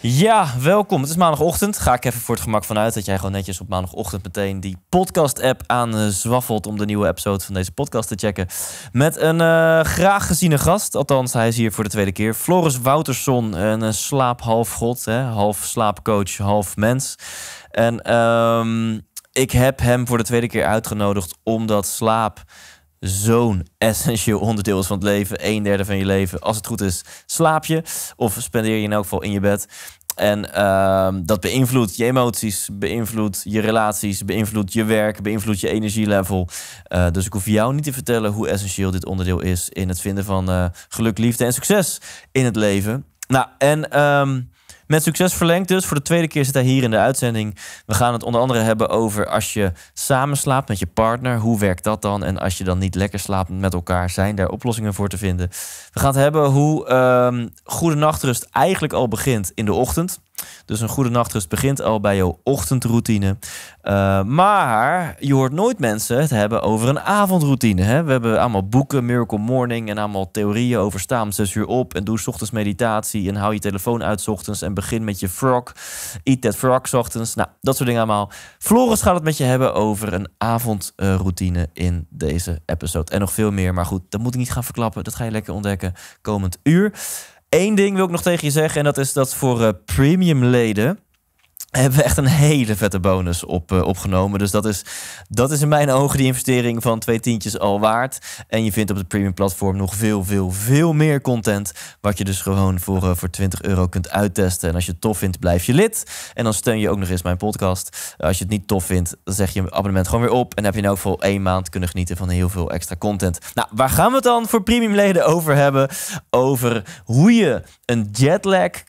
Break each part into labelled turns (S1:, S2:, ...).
S1: Ja, welkom. Het is maandagochtend. Ga ik even voor het gemak vanuit dat jij gewoon netjes op maandagochtend meteen die podcast-app aanzwaffelt eh, om de nieuwe episode van deze podcast te checken. Met een eh, graag geziene gast. Althans, hij is hier voor de tweede keer. Floris Woutersson, een eh, slaaphalfgod, half slaapcoach, half mens. En ehm, ik heb hem voor de tweede keer uitgenodigd omdat slaap zo'n essentieel onderdeel is van het leven. Een derde van je leven. Als het goed is, slaap je. Of spendeer je in elk geval in je bed. En ehm, dat beïnvloedt je emoties, beïnvloedt je relaties, beïnvloedt je werk, beïnvloedt je energielevel. Eh, dus ik hoef jou niet te vertellen hoe essentieel dit onderdeel is in het vinden van eh, geluk, liefde en succes in het leven. Nou, en ehm, met succes verlengd dus. Voor de tweede keer zit hij hier in de uitzending. We gaan het onder andere hebben over als je samen slaapt met je partner. Hoe werkt dat dan? En als je dan niet lekker slaapt met elkaar, zijn daar oplossingen voor te vinden? We gaan het hebben hoe ehm, goede nachtrust eigenlijk al begint in de ochtend. Dus een goede nachtrust begint al bij jouw ochtendroutine. Eh, maar je hoort nooit mensen het hebben over een avondroutine. Hè? We hebben allemaal boeken, Miracle Morning en allemaal theorieën over staan zes uur op en doe ochtends meditatie en hou je telefoon uit ochtends en begin met je frog. Eat that frog ochtends. Nou, dat soort dingen allemaal. Floris gaat het met je hebben over een avondroutine in deze episode. En nog veel meer. Maar goed, dat moet ik niet gaan verklappen. Dat ga je lekker ontdekken komend uur. Eén ding wil ik nog tegen je zeggen en dat is dat voor eh, premium leden hebben we echt een hele vette bonus op, eh, opgenomen. Dus dat is, dat is in mijn ogen die investering van twee tientjes al waard. En je vindt op het premium platform nog veel, veel, veel meer content. Wat je dus gewoon voor, eh, voor 20 euro kunt uittesten. En als je het tof vindt, blijf je lid. En dan steun je ook nog eens mijn podcast. Als je het niet tof vindt, dan zeg je je abonnement gewoon weer op. En heb je nou voor één maand kunnen genieten van heel veel extra content. Nou, waar gaan we het dan voor premium leden over hebben? Over hoe je een jetlag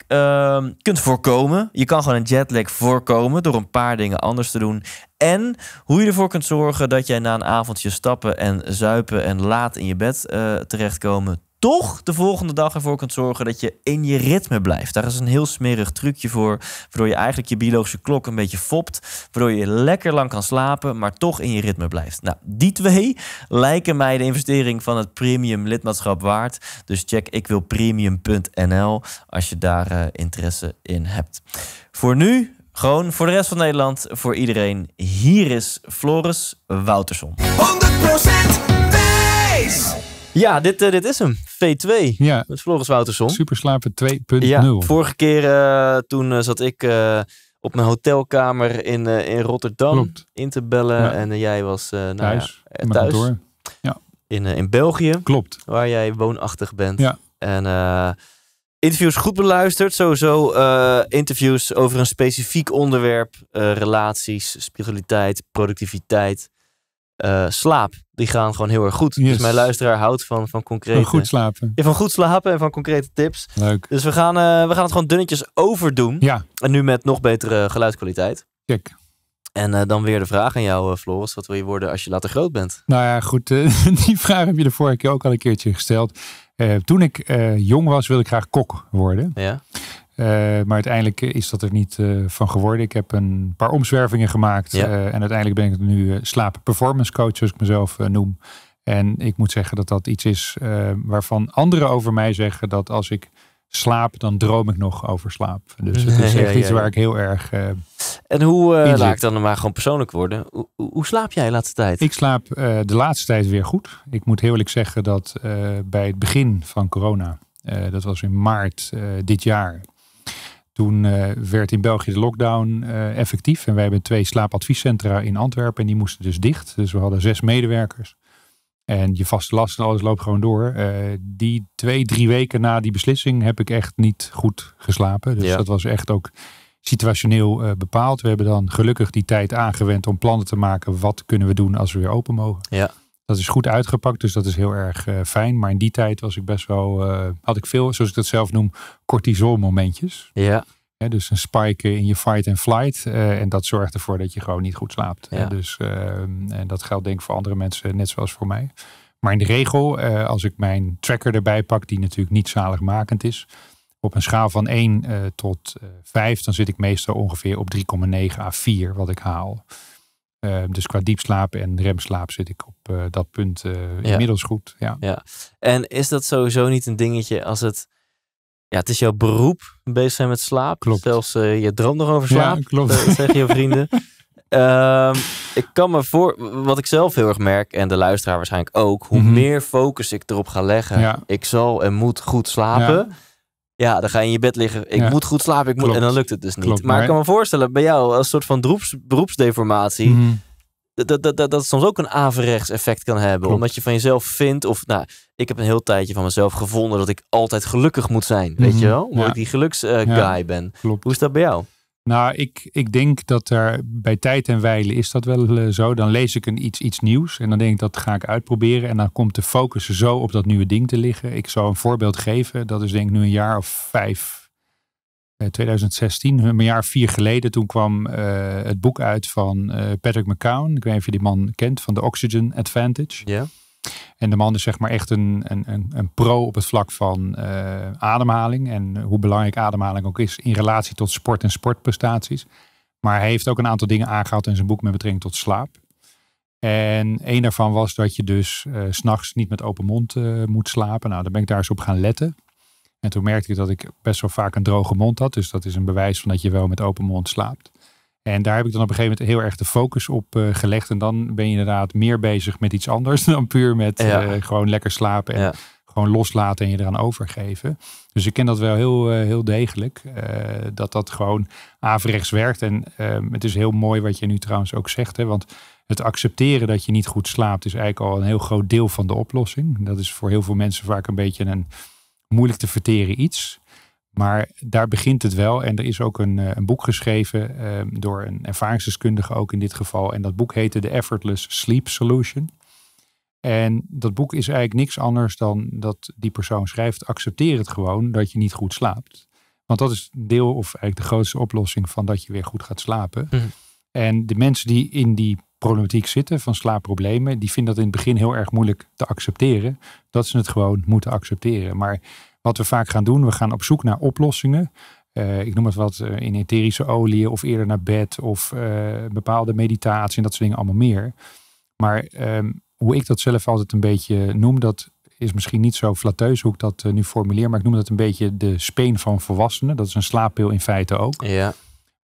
S1: ehm, kunt voorkomen. Je kan gewoon een jetlag voorkomen door een paar dingen anders te doen. En hoe je ervoor kunt zorgen dat jij na een avondje stappen en zuipen en laat in je bed eh, terechtkomen, toch de volgende dag ervoor kunt zorgen dat je in je ritme blijft. Daar is een heel smerig trucje voor, waardoor je eigenlijk je biologische klok een beetje fopt, waardoor je lekker lang kan slapen, maar toch in je ritme blijft. Nou, die twee lijken mij de investering van het premium lidmaatschap waard. Dus check ikwilpremium.nl als je daar eh, interesse in hebt. Voor nu gewoon voor de rest van Nederland, voor iedereen. Hier is Floris Wouterson. 100%
S2: wijs!
S1: Ja, dit, eh, dit is hem. V2 ja. met Floris Wouterson.
S2: Superslapen 2.0. Ja,
S1: vorige keer eh, toen eh, zat ik op mijn hotelkamer in, in Rotterdam Klopt. in te bellen. En jij was nou, thuis. Ja, thuis. Ja. In, in België. Klopt. Waar jij woonachtig bent. Ja. En interviews goed beluisterd. Sowieso eh, interviews over een specifiek onderwerp. Eh, relaties, spiritualiteit, productiviteit. Uh, slaap, die gaan gewoon heel erg goed. Dus mijn luisteraar houdt van, van concrete... Van goed slapen. van goed slapen en van concrete tips. Leuk. Dus we gaan, we gaan het gewoon dunnetjes overdoen. Ja. En nu met nog betere geluidskwaliteit. Kijk. En dan weer de vraag aan jou, Floris. Wat wil je worden als je later groot bent?
S2: Nou ja, goed. die vraag heb je de vorige keer ook al een keertje gesteld. Eh, toen ik eh, jong was, wilde ik graag kok worden. Ja. Eh, maar uiteindelijk is dat er niet van geworden. Ik heb een paar omzwervingen gemaakt. en uiteindelijk ben ik nu slaap performance coach, zoals ik mezelf noem. En ik moet zeggen dat dat iets is waarvan anderen over mij zeggen dat als ik slaap, dan droom ik nog over slaap. Dus het is echt iets waar ik heel erg. Eh, en hoe uh, laat ik
S1: dan maar gewoon persoonlijk worden? Hoe, hoe slaap jij de laatste tijd?
S2: Ik slaap eh, de laatste tijd weer goed. Ik moet heel eerlijk zeggen dat bij het begin van corona, dat was in maart dit jaar. Toen werd in België de lockdown effectief. En wij hebben twee slaapadviescentra in Antwerpen. En die moesten dus dicht. Dus we hadden zes medewerkers. En je vaste last en alles loopt gewoon door. Eh, die twee, drie weken na die beslissing heb ik echt niet goed geslapen. Dus dat was echt ook situationeel eh, bepaald. We hebben dan gelukkig die tijd aangewend om plannen te maken. Wat kunnen we doen als we weer open mogen? Ja. Dat is goed uitgepakt, dus dat is heel erg eh, fijn. Maar in die tijd was ik best wel, had ik veel, zoals ik dat zelf noem, cortisolmomentjes. Ja dus een spike in je fight en flight. Eh, en dat zorgt ervoor dat je gewoon niet goed slaapt. Dus, ehm, en dat geldt denk ik voor andere mensen net zoals voor mij. Maar in de regel, eh, als ik mijn tracker erbij pak, die natuurlijk niet zaligmakend is. Op een schaal van 1 eh, tot 5, dan zit ik meestal ongeveer op 3,9 à 4 wat ik haal. Ehm, dus qua diepslaap en remslaap zit ik op dat punt inmiddels goed. Ja.
S1: ja. En is dat sowieso niet een dingetje als het ja, het is jouw beroep, bezig zijn met slaap. Klopt. Zelfs eh, je droomt nog over slaap, ja, klopt. Dat eh, zeggen je vrienden. Ehm, ik kan me voor, wat ik zelf heel erg merk, en de luisteraar waarschijnlijk ook, hoe mhm. meer focus ik erop ga leggen, ik zal en moet goed slapen. Ja. dan ga je in je bed liggen. Ik moet goed slapen. Ik moet... En dan lukt het dus niet. maar, ik kan me voorstellen, bij jou als soort van beroeps, beroepsdeformatie. Mhm dat, dat, dat, dat soms ook een averechts effect kan hebben. Omdat je van jezelf vindt, of nou, ik heb een heel tijdje van mezelf gevonden dat ik altijd gelukkig moet
S2: zijn. Weet mhm. je wel? Omdat ik
S1: die geluksguy
S2: ben. Klopt. Hoe is dat bij jou? Nou, ik, ik denk dat er bij tijd en wijle is dat wel eh, zo. Dan lees ik een iets, iets nieuws en dan denk ik dat ga ik uitproberen. En dan komt de focus zo op dat nieuwe ding te liggen. Ik zal een voorbeeld geven. Dat is denk ik nu een jaar of vijf, 2016, eh, een jaar vier geleden, toen kwam eh, het boek uit van eh, Patrick McCown. Ik weet niet of je die man kent, van de Oxygen Advantage. Ja. En de man is zeg maar echt een, een, een, pro op het vlak van ademhaling. En hoe belangrijk ademhaling ook is in relatie tot sport en sportprestaties. Maar hij heeft ook een aantal dingen aangehaald in zijn boek met betrekking tot slaap. En een daarvan was dat je dus s s'nachts niet met open mond moet slapen. Nou, daar ben ik daar eens op gaan letten. En toen merkte ik dat ik best wel vaak een droge mond had. Dus dat is een bewijs van dat je wel met open mond slaapt. En daar heb ik dan op een gegeven moment heel erg de focus op eh, gelegd. En dan ben je inderdaad meer bezig met iets anders dan puur met eh, gewoon lekker slapen. En gewoon loslaten en je eraan overgeven. Dus ik ken dat wel heel, eh, heel degelijk. dat dat gewoon averechts werkt. En ehm, het is heel mooi wat je nu trouwens ook zegt. Hè, want het accepteren dat je niet goed slaapt is eigenlijk al een heel groot deel van de oplossing. Dat is voor heel veel mensen vaak een beetje een moeilijk te verteren iets. Maar daar begint het wel. En er is ook een, eh, een boek geschreven ehm, door een ervaringsdeskundige ook in dit geval. En dat boek heette The Effortless Sleep Solution. En dat boek is eigenlijk niks anders dan dat die persoon schrijft. Accepteer het gewoon dat je niet goed slaapt. Want dat is deel of eigenlijk de grootste oplossing van dat je weer goed gaat slapen. Mhm. En de mensen die in die problematiek zitten, van slaapproblemen, die vinden dat in het begin heel erg moeilijk te accepteren. Dat ze het gewoon moeten accepteren. Maar wat we vaak gaan doen, we gaan op zoek naar oplossingen. Eh, ik noem het wat eh, in etherische oliën of eerder naar bed of eh, bepaalde meditatie en dat soort dingen allemaal meer. Maar ehm, hoe ik dat zelf altijd een beetje noem, dat is misschien niet zo flatteus hoe ik dat nu formuleer, maar ik noem dat een beetje de speen van volwassenen. Dat is een slaappil in feite ook. Ja.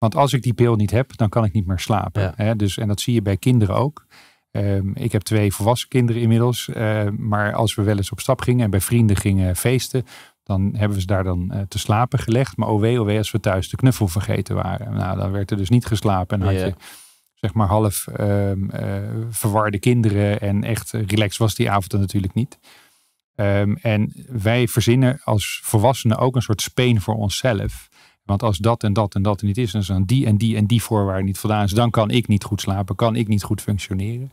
S2: Want als ik die pil niet heb, dan kan ik niet meer slapen. Hè? Dus, en dat zie je bij kinderen ook. Ehm, ik heb twee volwassen kinderen inmiddels. Ehm, maar als we wel eens op stap gingen en bij vrienden gingen feesten, dan hebben we ze daar dan eh, te slapen gelegd. Maar OW, OW, als we thuis de knuffel vergeten waren. Nou, dan werd er dus niet geslapen. En had je zeg maar half um, verwarde kinderen. En echt relaxed was die avond natuurlijk niet. en wij verzinnen als volwassenen ook een soort speen voor onszelf. Want als dat en dat en dat niet is, en dan aan die en die en die voorwaarden niet voldaan is, dus dan kan ik niet goed slapen, kan ik niet goed functioneren.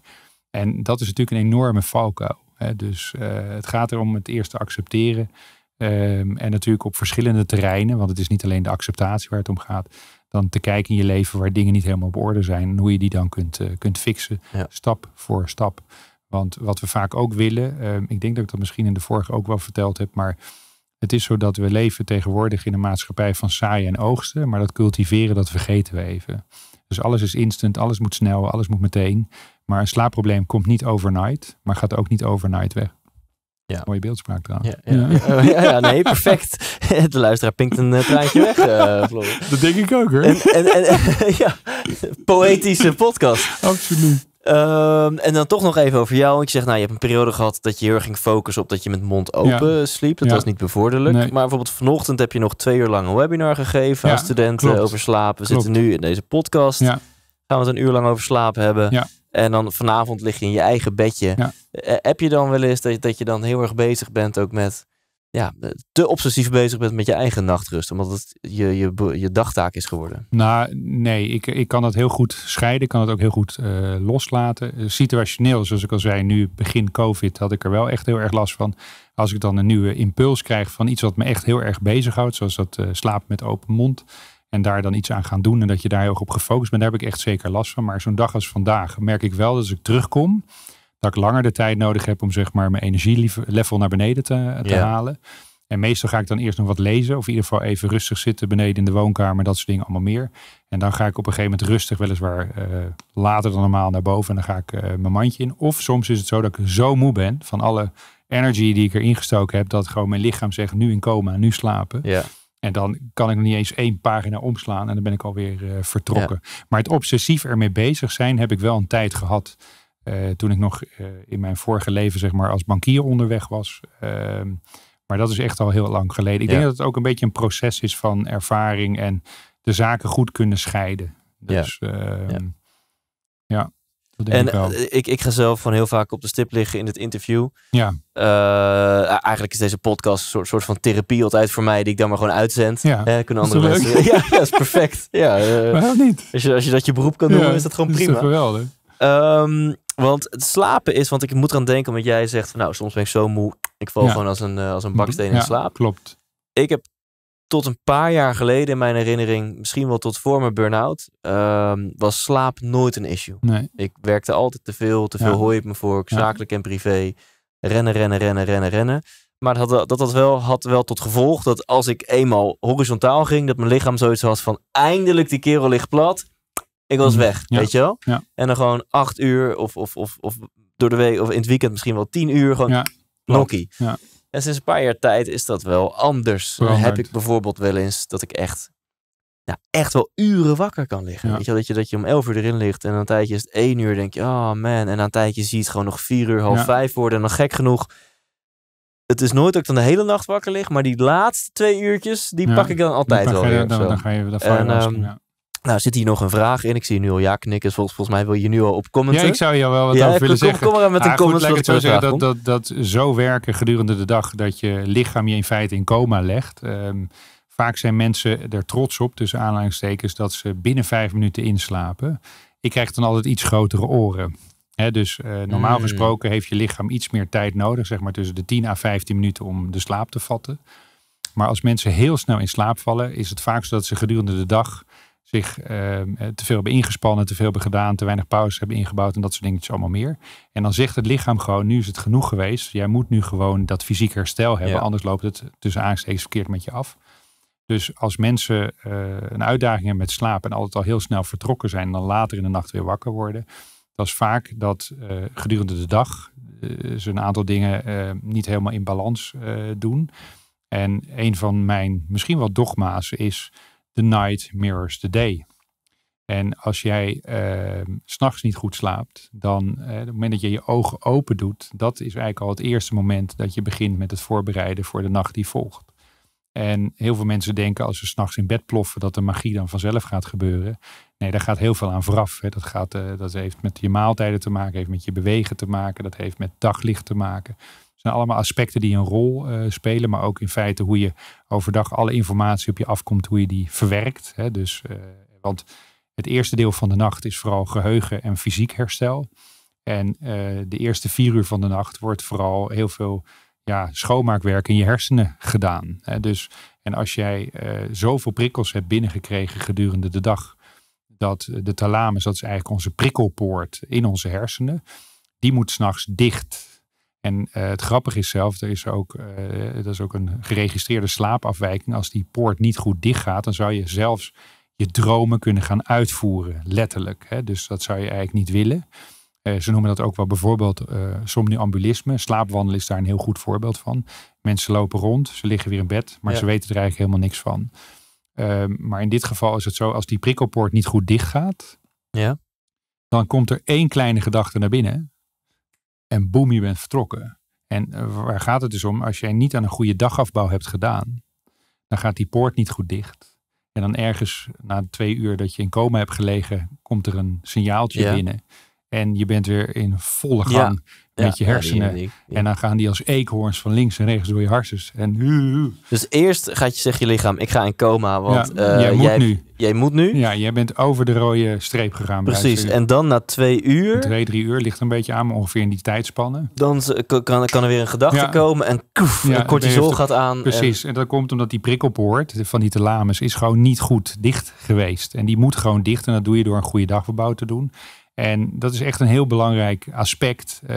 S2: En dat is natuurlijk een enorme valkuil. Hè. Dus eh, het gaat erom het eerst te accepteren. Ehm, en natuurlijk op verschillende terreinen, want het is niet alleen de acceptatie waar het om gaat. Dan te kijken in je leven waar dingen niet helemaal op orde zijn. En hoe je die dan kunt, eh, kunt fixen, stap voor stap. Want wat we vaak ook willen, ehm, ik denk dat ik dat misschien in de vorige ook wel verteld heb, maar het is zo dat we leven tegenwoordig in een maatschappij van saaien en oogsten, maar dat cultiveren, dat vergeten we even. Dus alles is instant, alles moet snel, alles moet meteen. Maar een slaapprobleem komt niet overnight, maar gaat ook niet overnight weg. Ja. Mooie beeldspraak trouwens. Ja, ja. ja. nee, perfect. De luisteraar pinkt een eh, traantje weg, uh, eh, Flor. Dat denk ik ook hoor. en, en ja,
S1: poëtische podcast. Absoluut. Ehm, en dan toch nog even over jou. Want je zegt, nou, je hebt een periode gehad dat je heel erg ging focussen op dat je met mond open sliep. Dat was niet bevorderlijk. Maar bijvoorbeeld vanochtend heb je nog twee uur lang een webinar gegeven aan studenten over slapen. We zitten nu in deze podcast. Gaan we het een uur lang over slaap hebben. En dan vanavond lig je in je eigen bedje. Eh, heb je dan wel eens dat, dat je dan heel erg bezig bent ook met ja, eh, te obsessief bezig bent met je eigen nachtrust, omdat het je, je, je dagtaak is geworden?
S2: Nou, nee, ik, ik kan dat heel goed scheiden. Ik kan het ook heel goed eh, loslaten. Eh, situationeel, zoals ik al zei, nu begin COVID had ik er wel echt heel erg last van. Als ik dan een nieuwe impuls krijg van iets wat me echt heel erg bezighoudt, zoals dat slapen met open mond. En daar dan iets aan gaan doen en dat je daar heel erg op gefocust bent, daar heb ik echt zeker last van. Maar zo'n dag als vandaag merk ik wel dat als ik terugkom, dat ik langer de tijd nodig heb om zeg maar mijn energielevel naar beneden te, halen. En meestal ga ik dan eerst nog wat lezen. Of in ieder geval even rustig zitten beneden in de woonkamer. Dat soort dingen allemaal meer. En dan ga ik op een gegeven moment rustig, weliswaar eh, later dan normaal, naar boven. En dan ga ik eh, mijn mandje in. Of soms is het zo dat ik zo moe ben van alle energy die ik erin gestoken heb. Dat gewoon mijn lichaam zegt nu in coma, nu slapen. Ja. En dan kan ik nog niet eens één pagina omslaan. En dan ben ik alweer uh, vertrokken. Maar het obsessief ermee bezig zijn heb ik wel een tijd gehad. Eh, toen ik nog eh, in mijn vorige leven zeg maar, als bankier onderweg was. Ehm, maar dat is echt al heel lang geleden. Ik denk dat het ook een beetje een proces is van ervaring en de zaken goed kunnen scheiden. Dus ehm, ja. ja. ja. en eh,
S1: ik, ik, ga zelf van heel vaak op de stip liggen in het interview. Ja. eigenlijk is deze podcast een soort, soort van therapie altijd voor mij, die ik dan maar gewoon uitzend. Ja. kunnen andere dat mensen. ja, dat is perfect. Ja, uh, maar niet. Als je, als je dat je beroep kan doen, is dat gewoon prima. Is geweldig. Ehm, want het slapen is, want ik moet eraan denken, want jij zegt, nou, soms ben ik zo moe, ik val gewoon als een, eh, als een baksteen in slaap. Klopt. Ik heb tot een paar jaar geleden in mijn herinnering, misschien wel tot voor mijn burn-out, ehm, was slaap nooit een issue. Nee. Ik werkte altijd te veel, te veel hooi op me voor, zakelijk en privé. Rennen, rennen, rennen, rennen, rennen. Maar dat had, dat, wel, had wel tot gevolg dat als ik eenmaal horizontaal ging, dat mijn lichaam zoiets was van eindelijk die kerel ligt plat. Ik was mhm. weg, weet je wel? En dan gewoon acht uur of, of, of, of door de week of in het weekend misschien wel tien uur gewoon ja. En sinds een paar jaar tijd is dat wel anders. Dan Heb ik bijvoorbeeld wel eens dat ik echt, nou, echt wel uren wakker kan liggen. Weet je, wel? dat je dat je om elf uur erin ligt en dan een tijdje is het één uur denk je, oh man. En dan een tijdje zie je het gewoon nog vier uur, half vijf worden. En dan gek genoeg het is nooit dat ik dan de hele nacht wakker lig, maar die laatste twee uurtjes, die pak ik dan altijd wel weer. Dan, dan, dan, ga je dan en, ehm, ja. Nou, zit hier nog een vraag in? Ik zie nu al ja knikken. Volgens, volgens mij wil je nu al op commenten. Ja, ik zou je wel wat over willen kom, zeggen. Kom maar met ah, een comment. ik zo zeggen,
S2: dat, dat, dat zo werken gedurende de dag dat je lichaam je in feite in coma legt. Ehm, vaak zijn mensen er trots op, tussen aanleidingstekens, dat ze binnen vijf minuten inslapen. Ik krijg dan altijd iets grotere oren. dus eh, normaal hmm. gesproken heeft je lichaam iets meer tijd nodig, zeg maar tussen de 10 à 15 minuten om de slaap te vatten. Maar als mensen heel snel in slaap vallen, is het vaak zo dat ze gedurende de dag zich ehm, eh, te veel hebben ingespannen, te veel hebben gedaan, te weinig pauzes hebben ingebouwd en dat soort dingetjes allemaal meer. En dan zegt het lichaam gewoon, nu is het genoeg geweest. Jij moet nu gewoon dat fysiek herstel hebben, anders loopt het tussen aanstekens verkeerd met je af. Dus als mensen eh, een uitdaging hebben met slapen en altijd al heel snel vertrokken zijn en dan later in de nacht weer wakker worden, dat is vaak dat eh, gedurende de dag ze een aantal dingen niet helemaal in balans doen. En een van mijn misschien wel dogma's is The night mirrors the day. En als jij uh, s'nachts niet goed slaapt, dan eh, op het moment dat je je ogen open doet, dat is eigenlijk al het eerste moment dat je begint met het voorbereiden voor de nacht die volgt. En heel veel mensen denken als ze s'nachts in bed ploffen dat de magie dan vanzelf gaat gebeuren. Nee, daar gaat heel veel aan vooraf. Hè. Dat, gaat, eh, dat heeft met je maaltijden te maken, heeft met je bewegen te maken, dat heeft met daglicht te maken zijn allemaal aspecten die een rol eh, spelen, maar ook in feite hoe je overdag alle informatie op je afkomt, hoe je die verwerkt. Hè. Dus, eh, want het eerste deel van de nacht is vooral geheugen en fysiek herstel. En eh, de eerste vier uur van de nacht wordt vooral heel veel ja, schoonmaakwerk in je hersenen gedaan. Hè. Dus, en als jij zoveel prikkels hebt binnengekregen gedurende de dag, dat de thalamus, dat is eigenlijk onze prikkelpoort in onze hersenen, die moet s'nachts dicht en eh, het grappige is zelf, er is ook, eh, dat is ook een geregistreerde slaapafwijking. Als die poort niet goed dicht gaat, dan zou je zelfs je dromen kunnen gaan uitvoeren, letterlijk. Hè? Dus dat zou je eigenlijk niet willen. Eh, ze noemen dat ook wel bijvoorbeeld somnambulisme. Slaapwandelen is daar een heel goed voorbeeld van. Mensen lopen rond, ze liggen weer in bed, maar ze weten er eigenlijk helemaal niks van. Ehm, maar in dit geval is het zo, als die prikkelpoort niet goed dicht gaat, ja. dan komt er één kleine gedachte naar binnen en boem, je bent vertrokken. En eh, waar gaat het dus om? Als jij niet aan een goede dagafbouw hebt gedaan, dan gaat die poort niet goed dicht. En dan ergens na twee uur dat je in coma hebt gelegen, komt er een signaaltje binnen. En je bent weer in volle gang met je hersenen. en dan gaan die als eekhoorns van links en rechts door je hersens. En, Dus eerst gaat je, zeggen je lichaam, ik ga in coma, want jij, eh, moet jij, nu. Jij moet nu? Ja, jij bent over de rode streep gegaan. Precies, en dan na twee uur... Twee, drie uur ligt een beetje aan, maar ongeveer in die tijdspannen. Dan kan, kan er weer een gedachte komen en koef, ja, cortisol gaat aan. Precies, en... dat komt omdat die prikkelpoort van die thalamus is gewoon niet goed dicht geweest. En die moet gewoon dicht en dat doe je door een goede dagverbouw te doen. En dat is echt een heel belangrijk aspect. Eh,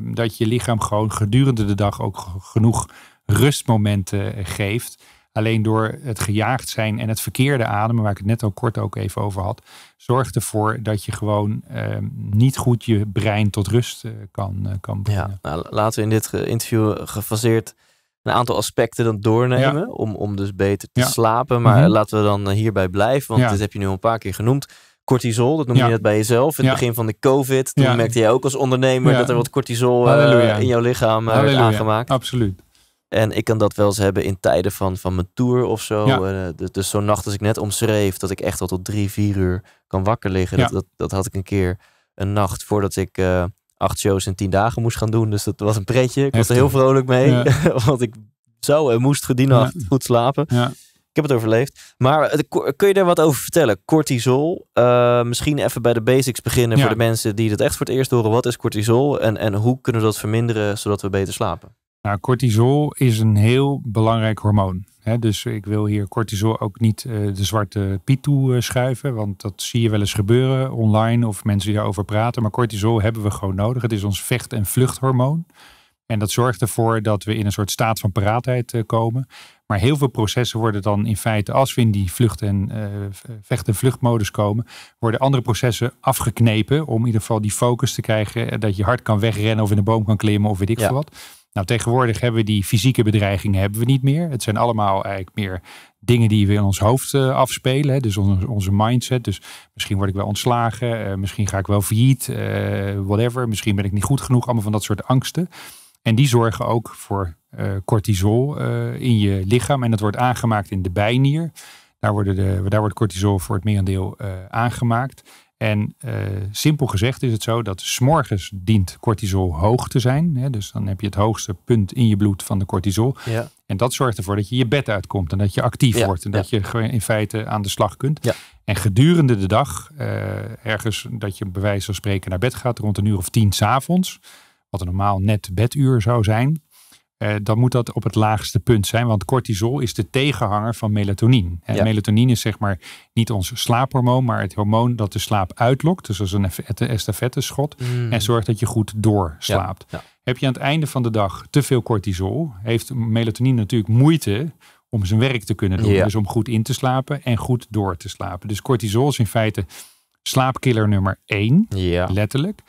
S2: dat je lichaam gewoon gedurende de dag ook genoeg rustmomenten geeft. Alleen door het gejaagd zijn en het verkeerde ademen, waar ik het net al kort ook even over had, zorgt ervoor dat je gewoon ehm, niet goed je brein tot rust eh, kan, eh, kan brengen.
S1: Ja, nou, laten we in dit interview gefaseerd een aantal aspecten dan doornemen om, om dus beter te slapen. Maar mhm. laten we dan eh, hierbij blijven, want dit heb je nu al een paar keer genoemd. Cortisol, dat noem je net bij jezelf. In het begin van de COVID, toen merkte jij ook als ondernemer dat er wat cortisol in jouw lichaam werd aangemaakt. Absoluut. En ik kan dat wel eens hebben in tijden van, van mijn tour of zo. Eh, dus zo'n nacht als ik net omschreef, dat ik echt al tot drie, vier uur kan wakker liggen. Dat, dat, dat, had ik een keer een nacht voordat ik eh, acht shows in tien dagen moest gaan doen. Dus dat was een pretje. Ik was er heel vrolijk mee. want ik zou en moest die goed slapen. Ik heb het overleefd. Maar eh, kun je daar wat over vertellen? Cortisol. misschien even bij de basics beginnen voor de mensen die dat echt voor het eerst horen. Wat is cortisol en, en hoe kunnen we dat
S2: verminderen zodat we beter slapen? Nou, cortisol is een heel belangrijk hormoon. dus ik wil hier cortisol ook niet eh, de zwarte piet toe eh, schuiven, want dat zie je wel eens gebeuren online of mensen die daarover praten. Maar cortisol hebben we gewoon nodig. Het is ons vecht- en vluchthormoon. En dat zorgt ervoor dat we in een soort staat van paraatheid eh, komen. Maar heel veel processen worden dan in feite, als we in die vlucht- en vecht- en vluchtmodus komen, worden andere processen afgeknepen om in ieder geval die focus te krijgen dat je hard kan wegrennen of in de boom kan klimmen of weet ik veel wat. Nou, tegenwoordig hebben we die fysieke bedreigingen hebben we niet meer. Het zijn allemaal eigenlijk meer dingen die we in ons hoofd eh, afspelen. Hè? Dus onze mindset. Dus misschien word ik wel ontslagen. Eh, misschien ga ik wel failliet. Eh, whatever. Misschien ben ik niet goed genoeg. Allemaal van dat soort angsten. En die zorgen ook voor cortisol in je lichaam. En dat wordt aangemaakt in de bijnier. Daar, worden de, daar wordt cortisol voor het merendeel aangemaakt. En eh, simpel gezegd is het zo dat s'morgens dient cortisol hoog te zijn. Hè? Dus dan heb je het hoogste punt in je bloed van de cortisol. Ja. En dat zorgt ervoor dat je je bed uitkomt en dat je actief wordt. En dat je in feite aan de slag kunt. En gedurende de dag, eh, ergens dat je bij wijze van spreken naar bed gaat rond een uur of tien s'avonds. Wat een normaal net beduur zou zijn. Eh, dan moet dat op het laagste punt zijn. Want cortisol is de tegenhanger van melatonine. Ja. Melatonine is zeg maar niet ons slaaphormoon, maar het hormoon dat de slaap uitlokt. Dus als een estafetteschot. schot, mm. En zorgt dat je goed doorslaapt. Heb je aan het einde van de dag te veel cortisol, heeft melatonine natuurlijk moeite om zijn werk te kunnen doen. Dus om goed in te slapen en goed door te slapen. Dus cortisol is in feite slaapkiller nummer één, letterlijk.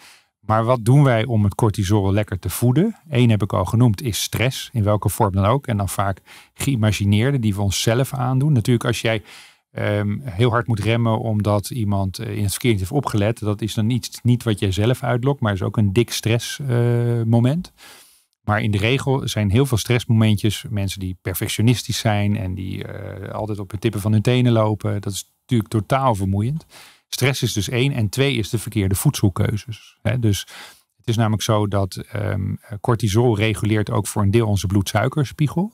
S2: Maar wat doen wij om het cortisol lekker te voeden? Eén heb ik al genoemd, is stress, in welke vorm dan ook. En dan vaak geïmagineerde die we onszelf aandoen. Natuurlijk, als jij ehm, heel hard moet remmen omdat iemand eh, in het verkeer niet heeft opgelet, dat is dan iets niet wat jij zelf uitlokt, maar is ook een dik stressmoment. Eh, maar in de regel zijn heel veel stressmomentjes. Mensen die perfectionistisch zijn en die eh, altijd op de tippen van hun tenen lopen. Dat is natuurlijk totaal vermoeiend. Stress is dus één. En twee is de verkeerde voedselkeuzes. dus het is namelijk zo dat ehm, cortisol reguleert ook voor een deel onze bloedsuikerspiegel.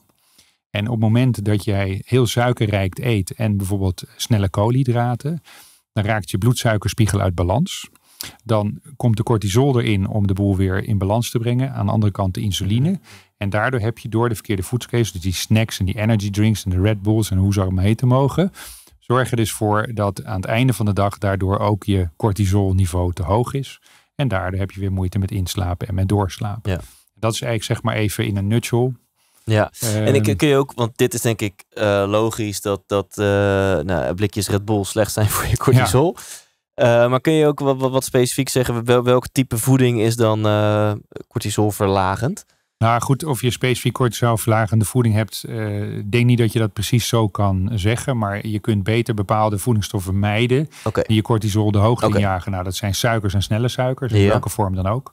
S2: En op het moment dat jij heel suikerrijk eet en bijvoorbeeld snelle koolhydraten, dan raakt je bloedsuikerspiegel uit balans. Dan komt de cortisol erin om de boel weer in balans te brengen. Aan de andere kant de insuline. En daardoor heb je door de verkeerde voedselkeuzes, dus die snacks en die energy drinks en de Red Bulls en hoe ze allemaal heten mogen, Zorg er dus voor dat aan het einde van de dag daardoor ook je cortisolniveau te hoog is. En daardoor heb je weer moeite met inslapen en met doorslapen. Ja. Dat is eigenlijk zeg maar even in een nutshell ja, en ik, ehm.
S1: kun je ook, want dit is denk ik eh, logisch dat, dat eh, nou, eh, blikjes Red Bull slecht zijn voor je cortisol. Ja. maar kun je ook wat, wat, specifiek zeggen, wel, welk type voeding is dan cortisolverlagend?
S2: Nou goed, of je specifiek cortisolverlagende voeding hebt, uh, denk niet dat je dat precies zo kan zeggen. Maar je kunt beter bepaalde voedingsstoffen mijden die je cortisol de hoogte okay. jagen. Nou, dat zijn suikers en snelle suikers, in welke vorm dan ook.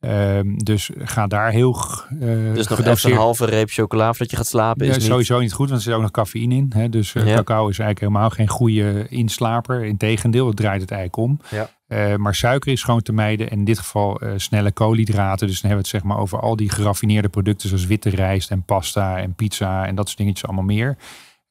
S2: Ehm, dus ga daar heel uh, Dus nog even een halve
S1: reep chocola voordat je gaat slapen ja, is niet... sowieso
S2: niet goed, want er zit ook nog cafeïne in. Hè? Dus eh, cacao is eigenlijk helemaal geen goede inslaper. Integendeel, het draait het eigenlijk om. Ja. Eh, maar suiker is gewoon te mijden. En in dit geval eh, snelle koolhydraten. Dus dan hebben we het zeg maar over al die geraffineerde producten zoals witte rijst en pasta en pizza en dat soort dingetjes allemaal meer.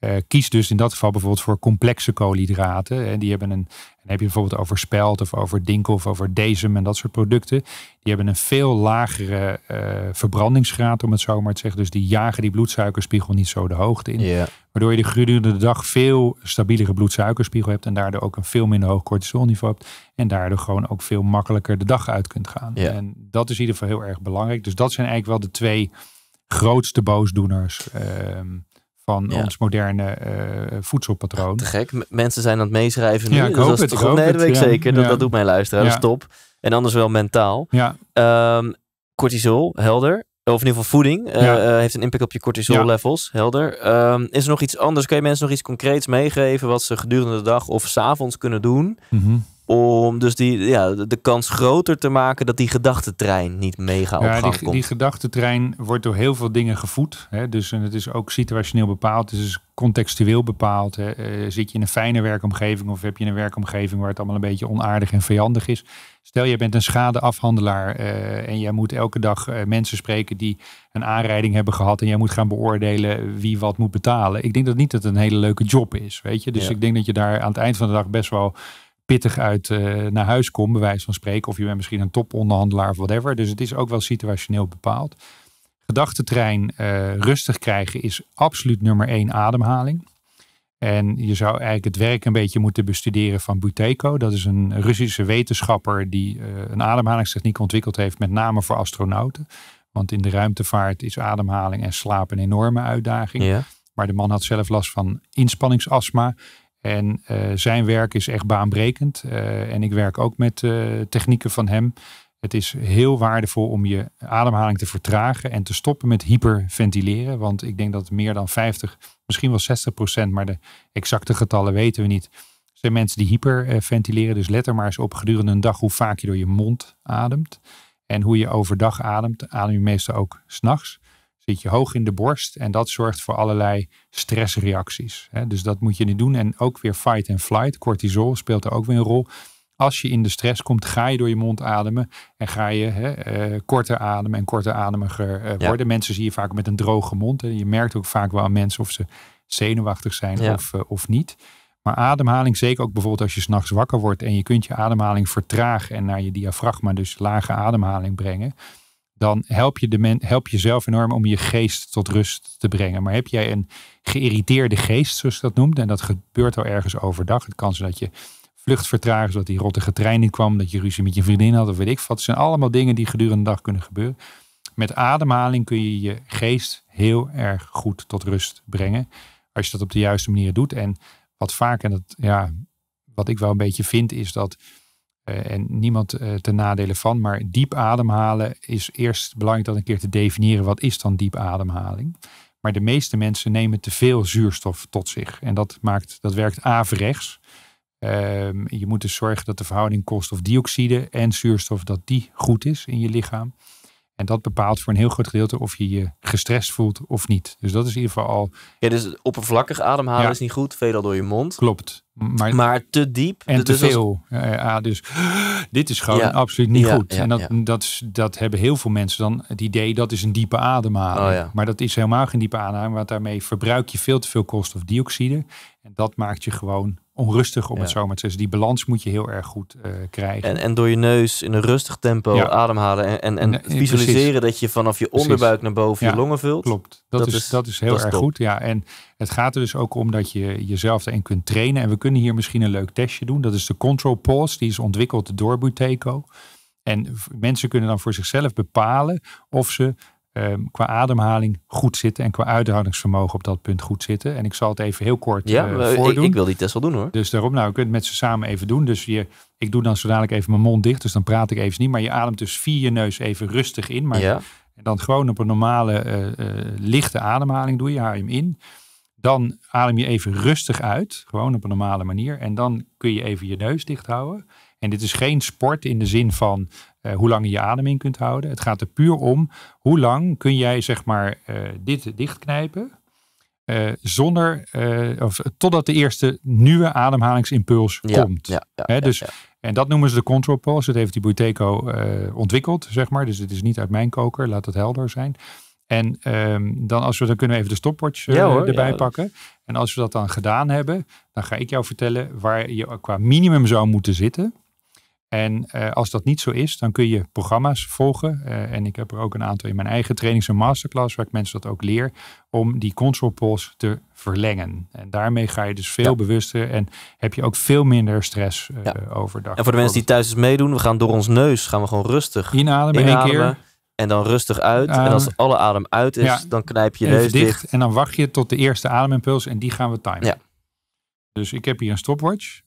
S2: Eh, kies dus in dat geval bijvoorbeeld voor complexe koolhydraten. En eh, die hebben een, dan heb je bijvoorbeeld over spelt of over dinkel of over dezem en dat soort producten. Die hebben een veel lagere eh, verbrandingsgraad, om het zo maar te zeggen. Dus die jagen die bloedsuikerspiegel niet zo de hoogte in. Waardoor je de gedurende de dag veel stabielere bloedsuikerspiegel hebt. En daardoor ook een veel minder hoog cortisolniveau hebt. En daardoor gewoon ook veel makkelijker de dag uit kunt gaan. En dat is in ieder geval heel erg belangrijk. Dus dat zijn eigenlijk wel de twee grootste boosdoeners. Ehm, van ons moderne eh, voedselpatroon. te gek. mensen zijn aan het meeschrijven
S1: nu. Ja, ik dus hoop het. Ik hoop nee, dat weet zeker. Dat, dat doet mijn luisteren. Dat is top. En anders wel mentaal. Ja. Ehm, cortisol, helder. Of in ieder geval voeding eh, eh, heeft een impact op je cortisol levels. Helder. Ehm, is er nog iets anders? Kun je mensen nog iets concreets meegeven wat ze gedurende de dag of s avonds kunnen doen? Mm om dus die, ja, de kans groter te maken dat die gedachtentrein niet mega op ja, gang die, komt. Die
S2: gedachtentrein wordt door heel veel dingen gevoed. Hè? Dus en het is ook situationeel bepaald. Het is dus contextueel bepaald. Hè? Eh, zit je in een fijne werkomgeving of heb je een werkomgeving waar het allemaal een beetje onaardig en vijandig is? Stel, je bent een schadeafhandelaar uh, en jij moet elke dag eh, mensen spreken die een aanrijding hebben gehad en jij moet gaan beoordelen wie wat moet betalen. Ik denk dat niet dat een hele leuke job is, weet je. Dus ik denk dat je daar aan het eind van de dag best wel pittig uit eh, naar huis kom, bij wijze van spreken. Of je bent misschien een toponderhandelaar of whatever. Dus het is ook wel situationeel bepaald. Gedachtentrein uh, eh, rustig krijgen is absoluut nummer één ademhaling. En je zou eigenlijk het werk een beetje moeten bestuderen van Buteko. Dat is een Russische wetenschapper die eh, een ademhalingstechniek ontwikkeld heeft, met name voor astronauten. Want in de ruimtevaart is ademhaling en slaap een enorme uitdaging. Maar de man had zelf last van inspanningsastma. En eh, zijn werk is echt baanbrekend. Eh, en ik werk ook met eh, technieken van hem. Het is heel waardevol om je ademhaling te vertragen en te stoppen met hyperventileren. Want ik denk dat meer dan 50, misschien wel 60 procent, maar de exacte getallen weten we niet. Zijn mensen die hyperventileren. Dus let er maar eens op gedurende een dag hoe vaak je door je mond ademt. En hoe je overdag ademt, adem je meestal ook s'nachts zit je hoog in de borst en dat zorgt voor allerlei stressreacties. Dus dat moet je niet doen. En ook weer fight and flight, cortisol speelt daar ook weer een rol. Als je in de stress komt, ga je door je mond ademen en ga je hè, eh, korter ademen en korter ademiger eh, worden. Mensen zie je vaak met een droge mond. En je merkt ook vaak wel aan mensen of ze zenuwachtig zijn of, eh, of niet. Maar ademhaling, zeker ook bijvoorbeeld als je s'nachts wakker wordt en je kunt je ademhaling vertragen en naar je diafragma, dus lage ademhaling brengen dan help je, de men, help jezelf enorm om je geest tot rust te brengen. Maar heb jij een geïrriteerde geest, zoals je dat noemt, en dat gebeurt al ergens overdag. Het kan zijn dat je vlucht is, dat die rotte trein niet kwam, dat je ruzie met je vriendin had of weet ik wat. Het zijn allemaal dingen die gedurende de dag kunnen gebeuren. Met ademhaling kun je je geest heel erg goed tot rust brengen. Als je dat op de juiste manier doet. En wat vaak, en dat, ja, wat ik wel een beetje vind, is dat eh, en niemand uh, ten nadele van, maar diep ademhalen is eerst belangrijk dat een keer te definiëren wat is dan diep ademhaling. Maar de meeste mensen nemen te veel zuurstof tot zich en dat, maakt, dat werkt averechts. Ehm, je moet dus zorgen dat de verhouding koolstofdioxide en zuurstof dat die goed is in je lichaam. En dat bepaalt voor een heel groot gedeelte of je je gestrest voelt of niet. Dus dat is in ieder geval al. Ja, dus oppervlakkig ademhalen is niet
S1: goed, Veel door je mond. Klopt. Maar, te
S2: diep. En te veel. Ja, ah, dus dit is gewoon absoluut niet goed. en dat, dat, dat hebben heel veel mensen dan het idee dat is een diepe ademhaling. Oh, maar dat is helemaal geen diepe ademhaling, want daarmee verbruik je veel te veel koolstofdioxide. En dat maakt je gewoon onrustig, om het zo maar te zeggen. Die balans moet je heel erg goed eh, krijgen. En, en
S1: door je neus in een rustig tempo ademhalen en, en, visualiseren dat je vanaf je onderbuik naar boven je longen vult. Klopt, dat, is, dat is heel erg goed.
S2: Ja, en het gaat er dus ook om dat je jezelf erin kunt trainen. En we kunnen hier misschien een leuk testje doen. Dat is de Control Pause, die is ontwikkeld door Buteco. En mensen kunnen dan voor zichzelf bepalen of ze Ehm, qua ademhaling goed zitten en qua uithoudingsvermogen op dat punt goed zitten. En ik zal het even heel kort ja, eh, voordoen. Ik, ik, wil die test wel doen hoor. Dus daarom, nou, je kunt het met ze samen even doen. Dus je, ik doe dan zo dadelijk even mijn mond dicht, dus dan praat ik even niet. Maar je ademt dus via je neus even rustig in. Maar En dan gewoon op een normale eh, eh, lichte ademhaling doe je, haal je hem in. Dan adem je even rustig uit, gewoon op een normale manier. En dan kun je even je neus dicht houden. En dit is geen sport in de zin van eh, hoe lang je je adem in kunt houden. Het gaat er puur om hoe lang kun jij zeg maar eh, dit dichtknijpen. Eh, zonder, of, totdat de eerste nieuwe ademhalingsimpuls ja, komt. Ja, dus, En dat noemen ze de control pulse. Dat heeft die Buteco ontwikkeld, zeg maar. Dus het is niet uit mijn koker, laat het helder zijn. En ehm, dan, als we, dan kunnen we even de stopwatch erbij pakken. En als we dat dan gedaan hebben, dan ga ik jou vertellen waar je qua minimum zou moeten zitten. En eh, als dat niet zo is, dan kun je programma's volgen. Eh, en ik heb er ook een aantal in mijn eigen trainings en masterclass, waar ik mensen dat ook leer, om die console pulse te verlengen. En daarmee ga je dus veel bewuster en heb je ook veel minder stress eh, ja. overdag. En voor de mensen
S1: die thuis meedoen, we gaan door ons neus, gaan we gewoon rustig inademen. inademen. Één keer. En dan rustig uit. en als ehm, alle adem uit is, dan knijp je neus dicht,
S2: En dan wacht je tot de eerste ademimpuls en die gaan we timen. Ja. Dus ik heb hier een stopwatch.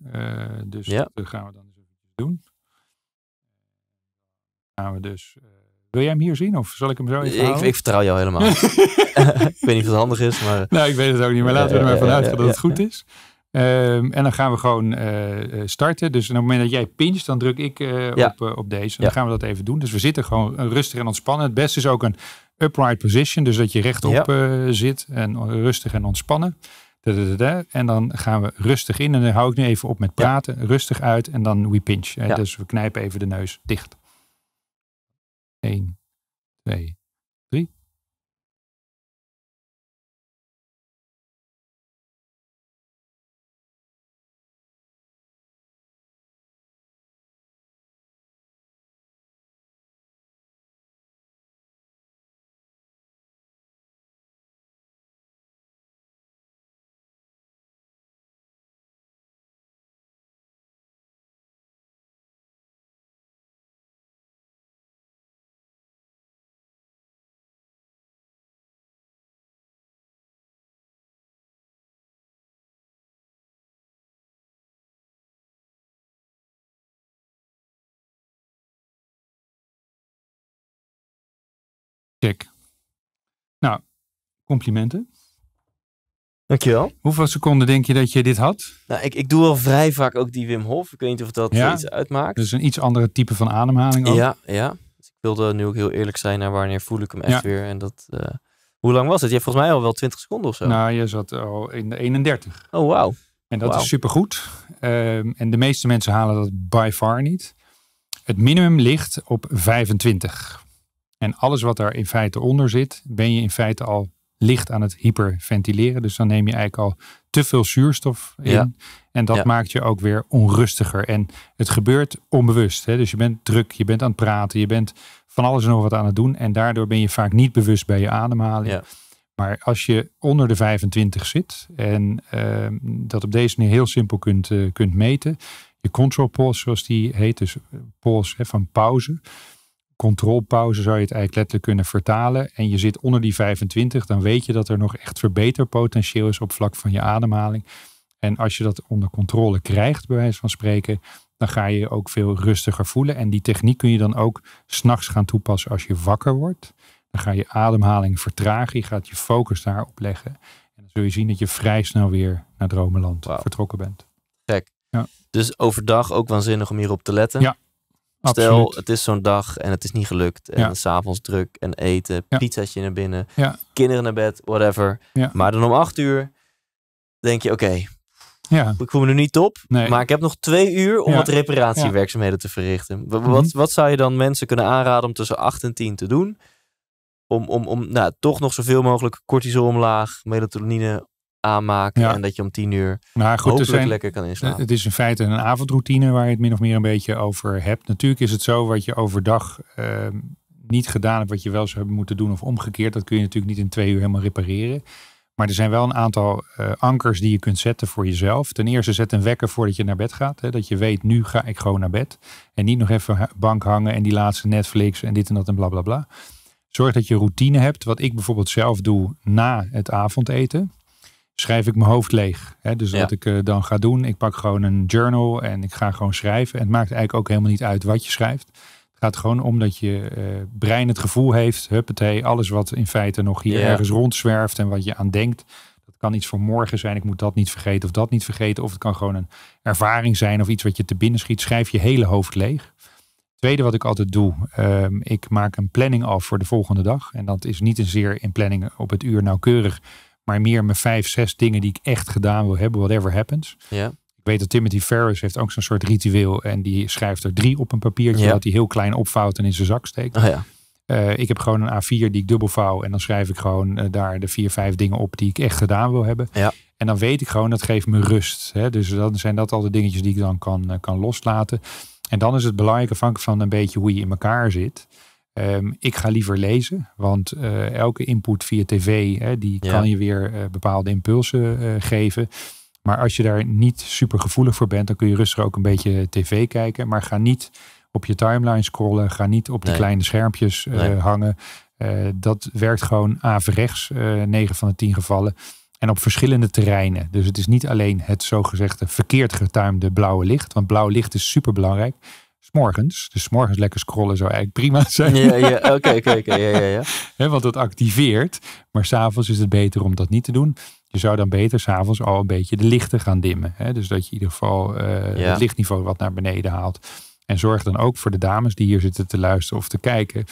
S2: dus dat gaan we dan doen we dus. Eh, wil jij hem hier zien of zal ik hem zo even ik, ik, vertrouw jou helemaal. ik weet niet of het handig is, maar... Nou, ik weet het ook niet, maar laten we er maar vanuit gaan dat het goed is. Ehm, en dan gaan we gewoon eh, eh, starten. Dus op het moment dat jij pincht, dan druk ik op, op deze. Dan gaan we dat even doen. Dus we zitten gewoon rustig en ontspannen. Het beste is ook een upright position. Dus dat je rechtop ja. zit en rustig en ontspannen. en dan gaan we rustig in. En dan hou ik nu even op met praten. Rustig uit en dan we pinch. Dus we knijpen even de neus dicht. 1, 2, 3. Nou, complimenten. Dankjewel. Hoeveel seconden denk je dat je dit had? Nou, ik, ik doe wel vrij
S1: vaak ook die Wim Hof. Ik weet niet of dat eh, iets
S2: uitmaakt. Dus een iets andere type van ademhaling Ja,
S1: ja. Dus ik wilde nu ook heel eerlijk zijn naar wanneer voel ik hem echt weer. En dat, eh, hoe lang was het? Je hebt volgens mij al wel 20 seconden of zo. Nou, je zat al in de
S2: 31. Oh, wauw. En dat is supergoed. Um, en de meeste mensen halen dat by far niet. Het minimum ligt op 25. En alles wat daar in feite onder zit, ben je in feite al licht aan het hyperventileren. Dus dan neem je eigenlijk al te veel zuurstof in. En dat maakt je ook weer onrustiger. En het gebeurt onbewust. Hè? Dus je bent druk, je bent aan het praten, je bent van alles en nog wat aan het doen. En daardoor ben je vaak niet bewust bij je ademhaling. Maar als je onder de 25 zit en ehm, dat op deze manier heel simpel kunt, eh, kunt meten. Je control pulse, zoals die heet, dus eh, pols van pauze controlpauze zou je het eigenlijk letterlijk kunnen vertalen. En je zit onder die 25, dan weet je dat er nog echt verbeterpotentieel is op vlak van je ademhaling. En als je dat onder controle krijgt, bij wijze van spreken, dan ga je je ook veel rustiger voelen. En die techniek kun je dan ook s'nachts gaan toepassen als je wakker wordt. Dan ga je ademhaling vertragen, je gaat je focus daarop leggen. En dan zul je zien dat je vrij snel weer naar Dromenland vertrokken bent.
S1: Gek. Ja. Dus overdag ook waanzinnig om hierop te letten. Ja, Stel, het is zo'n dag en het is niet gelukt. En ja. s'avonds druk en eten, ja. pizzaatje naar binnen, kinderen naar bed, whatever. Maar dan om acht uur denk je, oké, ja. Ik voel me nu niet top, maar ik heb nog twee uur om wat reparatiewerkzaamheden te verrichten. Wat, mhm. wat, wat, zou je dan mensen kunnen aanraden om tussen 8 en 10 te doen? Om, om, om nou, toch nog zoveel mogelijk cortisol omlaag, melatonine aanmaken. En dat je om tien uur nou, goed, lekker kan inslapen. Het
S2: is in feite een avondroutine waar je het min of meer een beetje over hebt. Natuurlijk is het zo wat je overdag ehm, niet gedaan hebt, wat je wel zou hebben moeten doen of omgekeerd. Dat kun je natuurlijk niet in twee uur helemaal repareren. Maar er zijn wel een aantal eh, ankers die je kunt zetten voor jezelf. Ten eerste zet een wekker voordat je naar bed gaat. Hè, dat je weet, nu ga ik gewoon naar bed. En niet nog even bank hangen en die laatste Netflix en dit en dat en blablabla. bla bla. Zorg dat je routine hebt. Wat ik bijvoorbeeld zelf doe na het avondeten schrijf ik mijn hoofd leeg. Hè? Dus wat ik eh, dan ga doen, ik pak gewoon een journal en ik ga gewoon schrijven. En het maakt eigenlijk ook helemaal niet uit wat je schrijft. Het gaat gewoon om dat je eh, brein het gevoel heeft, huppatee, alles wat in feite nog hier ergens rondzwerft en wat je aan denkt. Dat kan iets voor morgen zijn, ik moet dat niet vergeten of dat niet vergeten. Of het kan gewoon een ervaring zijn of iets wat je te binnen schiet. Schrijf je hele hoofd leeg. Tweede wat ik altijd doe, ehm, ik maak een planning af voor de volgende dag. En dat is niet een zeer in planning op het uur nauwkeurig. Maar meer mijn vijf, zes dingen die ik echt gedaan wil hebben, whatever happens. Ja. Ik weet dat Timothy Ferris heeft ook zo'n soort ritueel. En die schrijft er drie op een papiertje dat hij heel klein opvouwt en in zijn zak steekt. Oh ja. Eh, ik heb gewoon een A4 die ik dubbelvouw. En dan schrijf ik gewoon eh, daar de vier, vijf dingen op die ik echt gedaan wil hebben. Ja. En dan weet ik gewoon, dat geeft me rust. Hè? Dus dan zijn dat al de dingetjes die ik dan kan, eh, kan loslaten. En dan is het belangrijk van een beetje hoe je in elkaar zit. Ehm, ik ga liever lezen, want eh, elke input via tv, hè, die kan je weer eh, bepaalde impulsen eh, geven. Maar als je daar niet super gevoelig voor bent, dan kun je rustig ook een beetje tv kijken. Maar ga niet op je timeline scrollen, ga niet op de kleine schermpjes hangen. dat werkt gewoon averechts, 9 van de 10 gevallen. En op verschillende terreinen. Dus het is niet alleen het zogezegde verkeerd getuimde blauwe licht. Want blauw licht is super belangrijk. S'morgens. Dus morgens lekker scrollen zou eigenlijk prima zijn. Ja, ja, oké,
S1: oké, oké. Ja,
S2: ja, Want dat activeert. Maar s'avonds is het beter om dat niet te doen. Je zou dan beter s'avonds al een beetje de lichten gaan dimmen. Hè? Dus dat je in ieder geval eh, het lichtniveau wat naar beneden haalt. En zorg dan ook voor de dames die hier zitten te luisteren of te kijken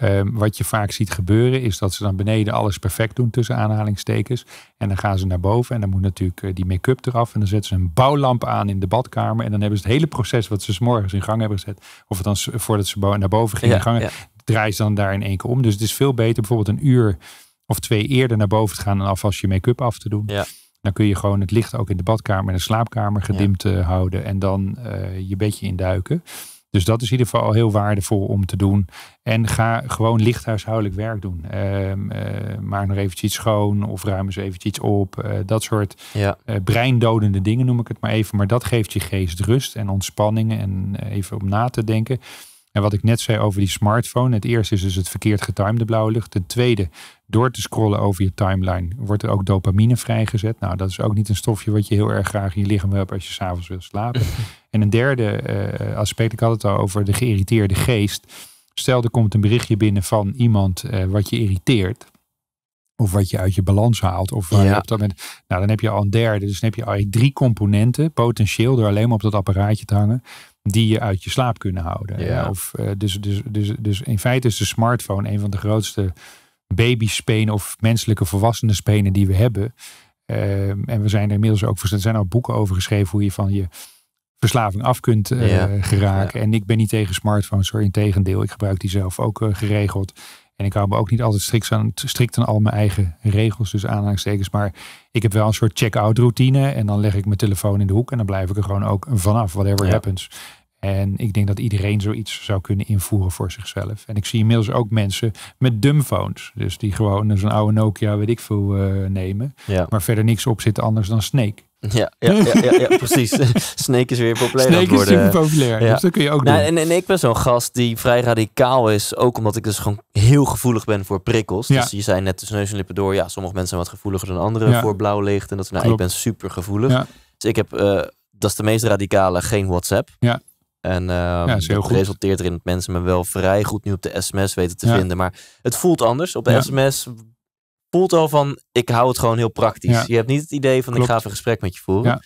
S2: Ehm, wat je vaak ziet gebeuren is dat ze dan beneden alles perfect doen tussen aanhalingstekens. En dan gaan ze naar boven en dan moet natuurlijk eh, die make-up eraf. En dan zetten ze een bouwlamp aan in de badkamer. En dan hebben ze het hele proces wat ze s morgens in gang hebben gezet. Of dan voordat ze naar boven gingen gangen, draaien ze dan daar in één keer om. Dus het is veel beter bijvoorbeeld een uur of twee eerder naar boven te gaan dan alvast je make-up af te doen. Ja. Dan kun je gewoon het licht ook in de badkamer en de slaapkamer gedimd eh, houden. En dan eh, je bedje induiken. Dus dat is in ieder geval heel waardevol om te doen. En ga gewoon licht werk doen. Uh, maak nog eventjes iets schoon of ruim eens eventjes iets op. Eh, dat soort eh, breindodende dingen noem ik het maar even. Maar dat geeft je geest rust en ontspanning en even om na te denken. En wat ik net zei over die smartphone. Het eerste is dus het verkeerd getimede blauwe lucht. Ten tweede, door te scrollen over je timeline wordt er ook dopamine vrijgezet. Nou, dat is ook niet een stofje wat je heel erg graag in je lichaam hebt als je s'avonds wil slapen. En een derde uh, aspect, ik had het al over de geïrriteerde geest. Stel, er komt een berichtje binnen van iemand eh, wat je irriteert. Of wat je uit je balans haalt. Of waar je op dat moment. Nou, dan heb je al een derde. Dus dan heb je al drie componenten potentieel door alleen maar op dat apparaatje te hangen. Die je uit je slaap kunnen houden. Ja. Eh, of, dus, dus, dus, dus in feite is de smartphone een van de grootste babyspenen of menselijke volwassenen spenen die we hebben. Ehm, en we zijn er inmiddels ook. Er zijn al boeken over geschreven hoe je van je verslaving af kunt uh, geraken. En ik ben niet tegen smartphones hoor, integendeel. Ik gebruik die zelf ook eh, geregeld. En ik hou me ook niet altijd strikt aan, strikt aan al mijn eigen regels, dus aanhalingstekens. Maar ik heb wel een soort check-out routine. En dan leg ik mijn telefoon in de hoek en dan blijf ik er gewoon ook vanaf, whatever happens. En ik denk dat iedereen zoiets zou kunnen invoeren voor zichzelf. En ik zie inmiddels ook mensen met dumbphones. Dus die gewoon zo'n oude Nokia, weet ik veel, eh, nemen. Maar verder niks op zit anders dan Snake. Ja, ja, ja, ja, precies. Snake is weer populair. Snake is super populair, ja. dus dat kun je ook nou, doen.
S1: en, en, ik ben zo'n gast die vrij radicaal is, ook omdat ik dus gewoon heel gevoelig ben voor prikkels. Dus je zei net de neus en lippen door, ja, sommige mensen zijn wat gevoeliger dan anderen voor blauw licht. En dat, nou, ik ben super gevoelig. Dus ik heb, eh, dat is de meest radicale, geen WhatsApp. Ja. En uh, ehm, dat, resulteert erin dat mensen me wel vrij goed nu op de sms weten te vinden. Maar het voelt anders. Op de sms voelt al van, ik hou het gewoon heel praktisch. Je hebt niet het idee van, ik ga even een gesprek met je voeren.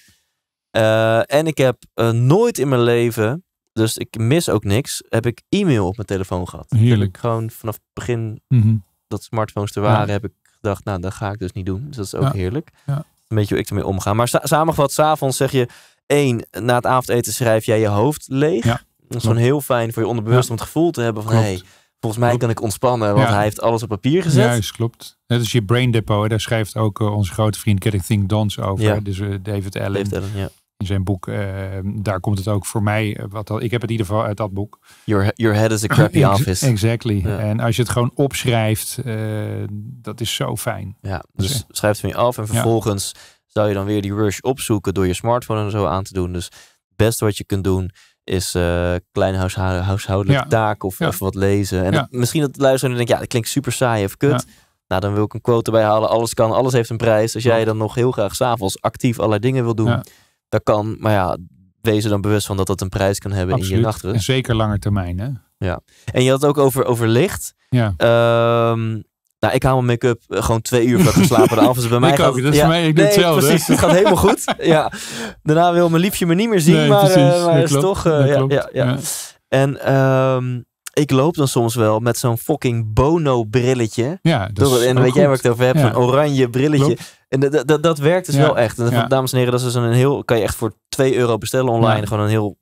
S1: Eh, en ik heb eh, nooit in mijn leven, dus ik mis ook niks, heb ik e-mail op mijn telefoon gehad. Heerlijk. ik gewoon vanaf het begin mhm. dat smartphones er waren, heb ik gedacht, nou, dat ga ik dus niet doen. Dus dat is ook heerlijk. Een beetje hoe ik ermee omga. Maar samengevat, s'avonds zeg je, één, na het avondeten schrijf jij je hoofd leeg. Dat is gewoon heel fijn voor je onderbewust om het gevoel te hebben van, hey, volgens mij kan ik ontspannen, want hij heeft alles op papier gezet. Juist,
S2: klopt. Net is je Brain Depot, daar schrijft ook eh, onze grote vriend Getting Think Dons over. Ja. Dus eh, David Allen. David Allen ja. In zijn boek, ehm, daar komt het ook voor mij. Eh, wat al, ik heb het in ieder geval uit dat boek. Your, your head is a crappy office. Exactly. En als je het gewoon opschrijft, dat is zo fijn. Ja,
S1: dus schrijf het van af en vervolgens zou je dan weer die rush opzoeken door je smartphone en zo aan te doen. Dus het beste wat je kunt doen is uh, eh, klein huishoudelijke ja. taak of wat lezen. En misschien dat de luisteraar denkt, ja, dat klinkt super saai of kut. Nou, dan wil ik een quote bij halen. Alles kan, alles heeft een prijs. Als jij dan nog heel graag s'avonds actief allerlei dingen wil doen, dat kan. Maar ja, wees er dan bewust van dat dat een prijs kan hebben in je nachtrust.
S2: zeker langer termijn, hè?
S1: Ja. En je had het ook over, over licht. Ja. Ehm, nou, ik haal mijn make-up eh, gewoon twee uur voordat ik slapen af. Dus bij mij ik ook, dat is mij, ik doe het hetzelfde. precies, het gaat helemaal goed. Ja. Daarna wil mijn liefje me niet meer zien, maar, precies, eh, is toch... Eh, ja, ja, ja, En ehm, ik loop dan soms wel met zo'n fucking Bono-brilletje. Ja, dat is En weet jij waar ik het over heb? Zo'n oranje brilletje. Klopt. En dat, dat, dat werkt dus wel echt. En dames en heren, dat is dus een heel... Kan je echt voor 2 euro bestellen online. Gewoon een heel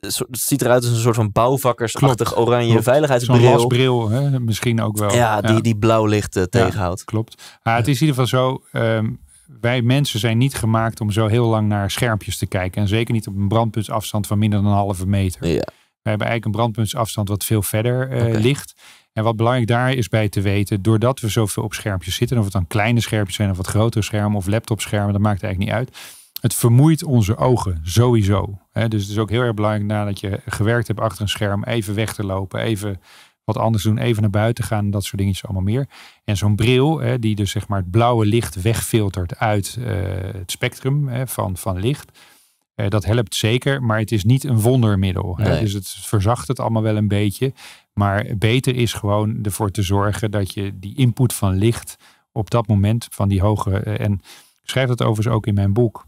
S1: eh, ziet eruit als een soort van bouwvakkersachtig oranje veiligheidsbril. een
S2: bril, hè? misschien ook wel. Ja, die, die blauw licht eh, tegenhoudt. klopt. Maar het is in ieder geval zo, ehm, wij mensen zijn niet gemaakt om zo heel lang naar schermpjes te kijken. En zeker niet op een brandpuntsafstand van minder dan een halve meter. Ja. We hebben eigenlijk een brandpuntsafstand wat veel verder eh, ligt. En wat belangrijk daar is bij te weten, doordat we zoveel op schermpjes zitten, of het dan kleine schermpjes zijn of wat grotere schermen of laptopschermen, dat maakt eigenlijk niet uit het vermoeit onze ogen sowieso. dus het is ook heel erg belangrijk nadat je gewerkt hebt achter een scherm, even weg te lopen, even wat anders doen, even naar buiten gaan, dat soort dingetjes allemaal meer. En zo'n bril, die dus zeg maar het blauwe licht wegfiltert uit eh, het spectrum van, van licht. Eh, dat helpt zeker, maar het is niet een wondermiddel. Nee. Dus het verzacht het allemaal wel een beetje. Maar beter is gewoon ervoor te zorgen dat je die input van licht op dat moment van die hoge. Eh, en ik schrijf dat overigens ook in mijn boek.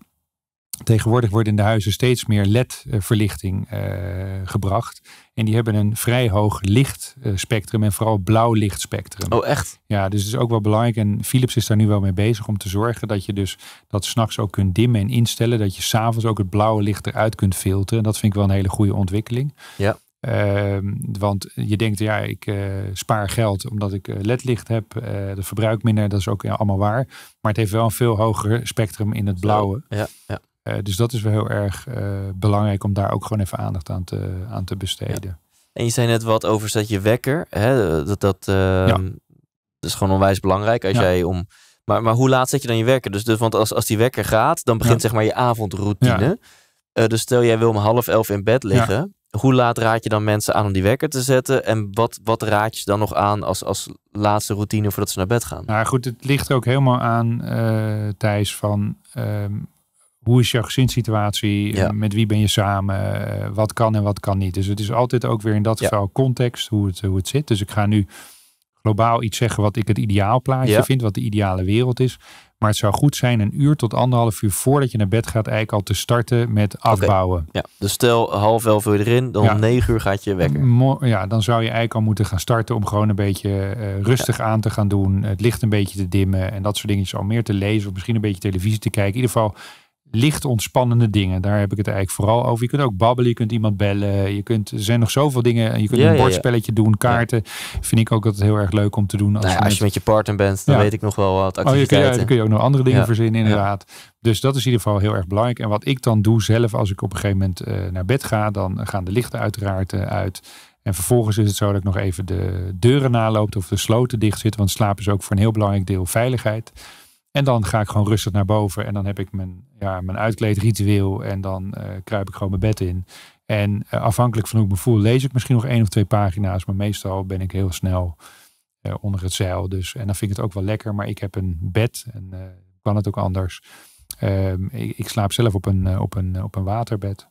S2: Tegenwoordig wordt in de huizen steeds meer LED-verlichting eh, gebracht. En die hebben een vrij hoog lichtspectrum en vooral blauw lichtspectrum. Oh, echt? Ja, dus het is ook wel belangrijk. En Philips is daar nu wel mee bezig om te zorgen dat je dus dat s'nachts ook kunt dimmen en instellen. Dat je s'avonds ook het blauwe licht eruit kunt filteren. En dat vind ik wel een hele goede ontwikkeling. Ja. Ehm, want je denkt, ja, ik eh, spaar geld omdat ik eh, ledlicht heb. dat verbruik minder, dat is ook ja, allemaal waar. Maar het heeft wel een veel hoger spectrum in het blauwe. Ja, ja. Eh, dus dat is wel heel erg eh, belangrijk om daar ook gewoon even aandacht aan te, aan te besteden.
S1: En je zei net wat over zet je wekker. Hè? Dat, dat, ehm, is gewoon onwijs belangrijk als jij om maar, maar hoe laat zet je dan je wekker? Dus, dus, want als, als die wekker gaat, dan begint zeg maar je avondroutine. Eh, dus stel jij wil om half elf in bed liggen. Hoe laat raad je dan mensen aan om die wekker te zetten? En wat, wat raad je dan nog aan als, als laatste
S2: routine voordat ze naar bed gaan? Nou goed, het ligt ook helemaal aan, uh, Thijs, van ehm, hoe is jouw gezinssituatie? Eh, met wie ben je samen? Eh, wat kan en wat kan niet? Dus het is altijd ook weer in dat geval context hoe het, hoe het zit. Dus ik ga nu globaal iets zeggen wat ik het ideaal ja. vind, wat de ideale wereld is. Maar het zou goed zijn een uur tot anderhalf uur voordat je naar bed gaat, eigenlijk al te starten met afbouwen.
S1: Ja, dus stel half elf uur erin, dan om negen uur gaat je wekker. Ja,
S2: dan zou je eigenlijk al moeten gaan starten om gewoon een beetje eh, rustig aan te gaan doen. Het licht een beetje te dimmen en dat soort dingetjes. Al meer te lezen of misschien een beetje televisie te kijken. In ieder geval licht ontspannende dingen. Daar heb ik het eigenlijk vooral over. Je kunt ook babbelen, je kunt iemand bellen. Je kunt, er zijn nog zoveel dingen. Je kunt een bordspelletje doen, kaarten. Vind ik ook altijd heel erg leuk om te doen. Als, nou je, met... je, partner bent, dan weet ik nog wel wat activiteiten. Oh, je kun, dan kun je ook nog andere dingen verzinnen inderdaad. Dus dat is in ieder geval heel erg belangrijk. En wat ik dan doe zelf als ik op een gegeven moment eh, naar bed ga, dan gaan de lichten uiteraard eh, uit. En vervolgens is het zo dat ik nog even de deuren naloop of de sloten dicht zitten. Want slaap is ook voor een heel belangrijk deel veiligheid. En dan ga ik gewoon rustig naar boven. En dan heb ik mijn, ja, mijn uitkleedritueel. En dan eh, kruip ik gewoon mijn bed in. En eh, afhankelijk van hoe ik me voel, lees ik misschien nog één of twee pagina's. Maar meestal ben ik heel snel eh, onder het zeil. Dus, en dan vind ik het ook wel lekker. Maar ik heb een bed. En kan het ook anders. Ehm, ik, ik, slaap zelf op een, op, een, op een waterbed.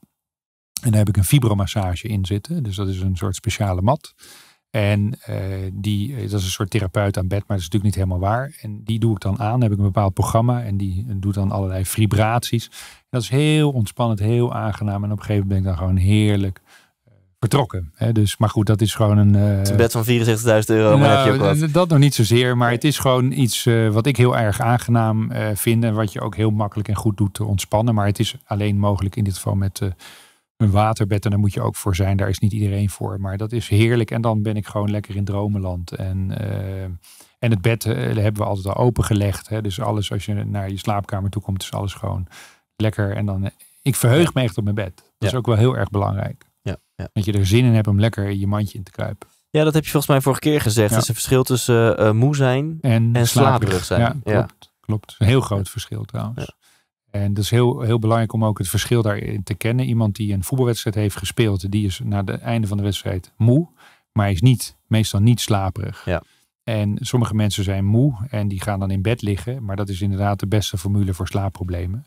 S2: En daar heb ik een fibromassage in zitten. Dus dat is een soort speciale mat. En eh, die, eh, dat is een soort therapeut aan bed, maar dat is natuurlijk niet helemaal waar. En die doe ik dan aan, heb ik een bepaald programma en die doet dan allerlei vibraties. dat is heel ontspannend, heel aangenaam. En op een gegeven moment ben ik dan gewoon heerlijk eh, vertrokken. Hè? Dus, maar goed, dat is gewoon een... Het is een bed van 64.000 euro, maar nou, Dat nog niet zozeer, maar het is gewoon iets wat ik heel erg aangenaam vind. En wat je ook heel makkelijk en goed doet te ontspannen. Maar het is alleen mogelijk in dit geval met een waterbed. En daar moet je ook voor zijn. Daar is niet iedereen voor. Maar dat is heerlijk. En dan ben ik gewoon lekker in dromenland. En, eh, en het bed eh, hebben we altijd al opengelegd. Hè? Dus alles, als je naar je slaapkamer toe komt, is alles gewoon lekker. En dan, eh, ik verheug me echt op mijn bed. Dat is ook wel heel erg belangrijk. Ja, ja. Dat je er zin in hebt om lekker in je mandje in te kruipen.
S1: Ja, dat heb je volgens mij vorige keer gezegd. Er is een verschil tussen
S2: moe zijn en, en slaperig, zijn. Ja, klopt. klopt. Een heel groot verschil trouwens. En dat is heel, heel belangrijk om ook het verschil daarin te kennen. Iemand die een voetbalwedstrijd heeft gespeeld, die is na het einde van de wedstrijd moe, maar is niet, meestal niet slaperig. Ja. En sommige mensen zijn moe en die gaan dan in bed liggen, maar dat is inderdaad de beste formule voor slaapproblemen.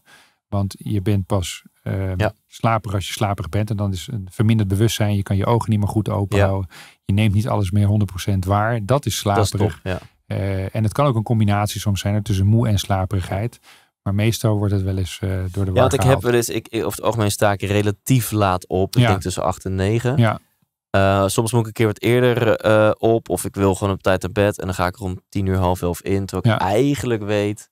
S2: Want je bent pas uh, slaperig als je slaperig bent. En dan is een verminderd bewustzijn. Je kan je ogen niet meer goed openhouden, Je neemt niet alles meer 100% waar. Dat is slaperig. Eh, en het kan ook een combinatie soms zijn tussen moe en slaperigheid. Maar meestal wordt het wel eens eh, door de war want ik heb
S1: wel eens, ik, of het algemeen sta ik relatief laat op. Ik ja. denk tussen 8 en 9. Ja. Eh, soms moet ik een keer wat eerder eh, op. Of ik wil gewoon op tijd naar bed. En dan ga ik rond 10 uur, half elf in. Terwijl ik eigenlijk weet,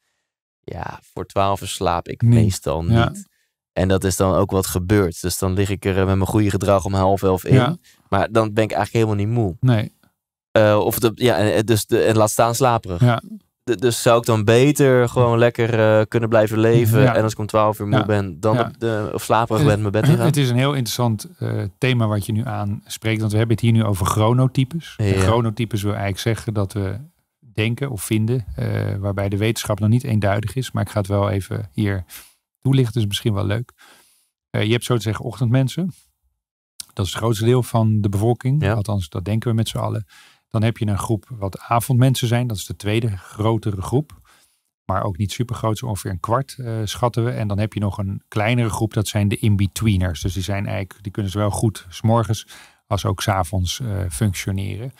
S1: ja, voor 12 slaap ik meestal niet. En dat is dan ook wat gebeurt. Dus dan lig ik er met mijn goede gedrag om half elf in. Maar dan ben ik eigenlijk helemaal niet moe. Nee. of het, ja, dus de, laat staan slaperig. Ja dus zou ik dan beter gewoon lekker eh, kunnen blijven leven. En als ik om 12 uur moe ben, dan ja. de, of slaperig mijn bed in gaan. Het
S2: is een heel interessant eh, thema wat je nu aanspreekt. Want we hebben het hier nu over chronotypes. chronotypes wil eigenlijk zeggen dat we denken of vinden. Eh, waarbij de wetenschap nog niet eenduidig is. Maar ik ga het wel even hier toelichten. Dus misschien wel leuk. je hebt zo te zeggen ochtendmensen. Dat is het grootste deel van de bevolking. Althans, dat denken we met z'n allen. Dan heb je een groep wat avondmensen zijn. Dat is de tweede grotere groep. Maar ook niet super groot, zo ongeveer een kwart eh, schatten we. En dan heb je nog een kleinere groep, dat zijn de in-betweeners. Dus die, zijn eigenlijk, die kunnen zowel goed s'morgens als ook s'avonds eh, functioneren.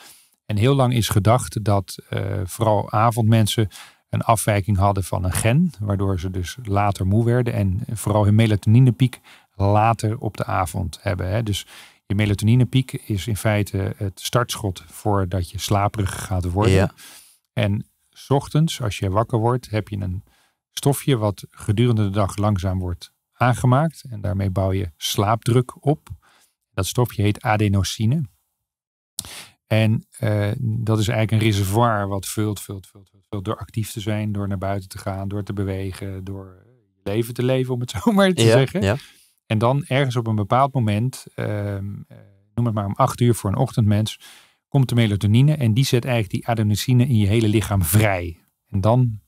S2: En heel lang is gedacht dat eh, vooral avondmensen een afwijking hadden van een gen, waardoor ze dus later moe werden en vooral hun melatoninepiek later op de avond hebben. Hè. Dus je melatoninepiek is in feite het startschot voordat je slaperig gaat worden. En s ochtends, als je wakker wordt, heb je een stofje wat gedurende de dag langzaam wordt aangemaakt. En daarmee bouw je slaapdruk op. Dat stofje heet adenosine. En eh, dat is eigenlijk een reservoir wat vult, vult, vult, vult. Door actief te zijn, door naar buiten te gaan, door te bewegen, door leven te leven, om het zo maar te zeggen. Ja. En dan ergens op een bepaald moment, ehm, eh, noem het maar om acht uur voor een ochtendmens, komt de melatonine en die zet eigenlijk die adenosine in je hele lichaam vrij. En dan,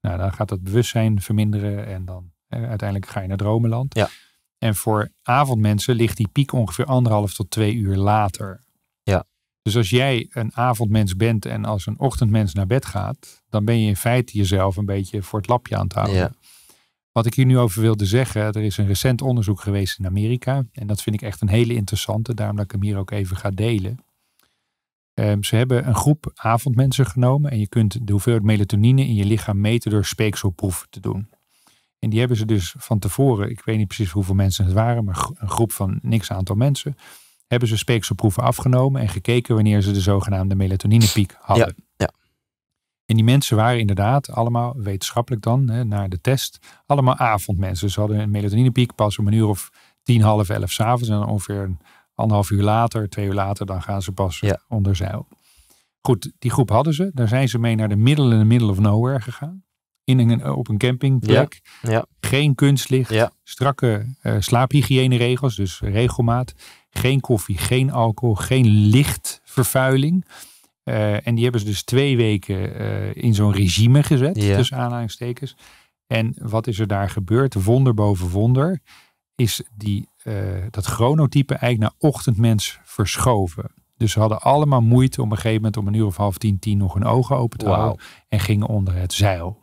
S2: nou, dan gaat dat bewustzijn verminderen en dan eh, uiteindelijk ga je naar dromenland. Ja. En voor avondmensen ligt die piek ongeveer anderhalf tot twee uur later. Ja. Dus als jij een avondmens bent en als een ochtendmens naar bed gaat, dan ben je in feite jezelf een beetje voor het lapje aan het houden. Ja. Wat ik hier nu over wilde zeggen, er is een recent onderzoek geweest in Amerika. En dat vind ik echt een hele interessante, daarom dat ik hem hier ook even ga delen. Ehm, ze hebben een groep avondmensen genomen en je kunt de hoeveelheid melatonine in je lichaam meten door speekselproeven te doen. En die hebben ze dus van tevoren, ik weet niet precies hoeveel mensen het waren, maar een groep van niks aantal mensen, hebben ze speekselproeven afgenomen en gekeken wanneer ze de zogenaamde melatoninepiek hadden. ja. En die mensen waren inderdaad allemaal, wetenschappelijk dan, hè, naar de test, allemaal avondmensen. Ze hadden een melatoninepiek pas om een uur of tien, half elf s'avonds. En ongeveer een anderhalf uur later, twee uur later, dan gaan ze pas onder zeil. Goed, die groep hadden ze. Daar zijn ze mee naar de middle in the of nowhere gegaan. In een, op een campingplek. Ja, Geen kunstlicht. Strakke eh, slaaphygiëne regels, dus regelmaat. Geen koffie, geen alcohol, geen lichtvervuiling. Eh, en die hebben ze dus twee weken eh, in zo'n regime gezet, tussen aanhalingstekens. En wat is er daar gebeurd? Wonder boven wonder is die, eh, dat chronotype eigenlijk naar ochtendmens verschoven. Dus ze hadden allemaal moeite om op een gegeven moment om een uur of half tien, tien nog hun ogen open te houden. En gingen onder het zeil.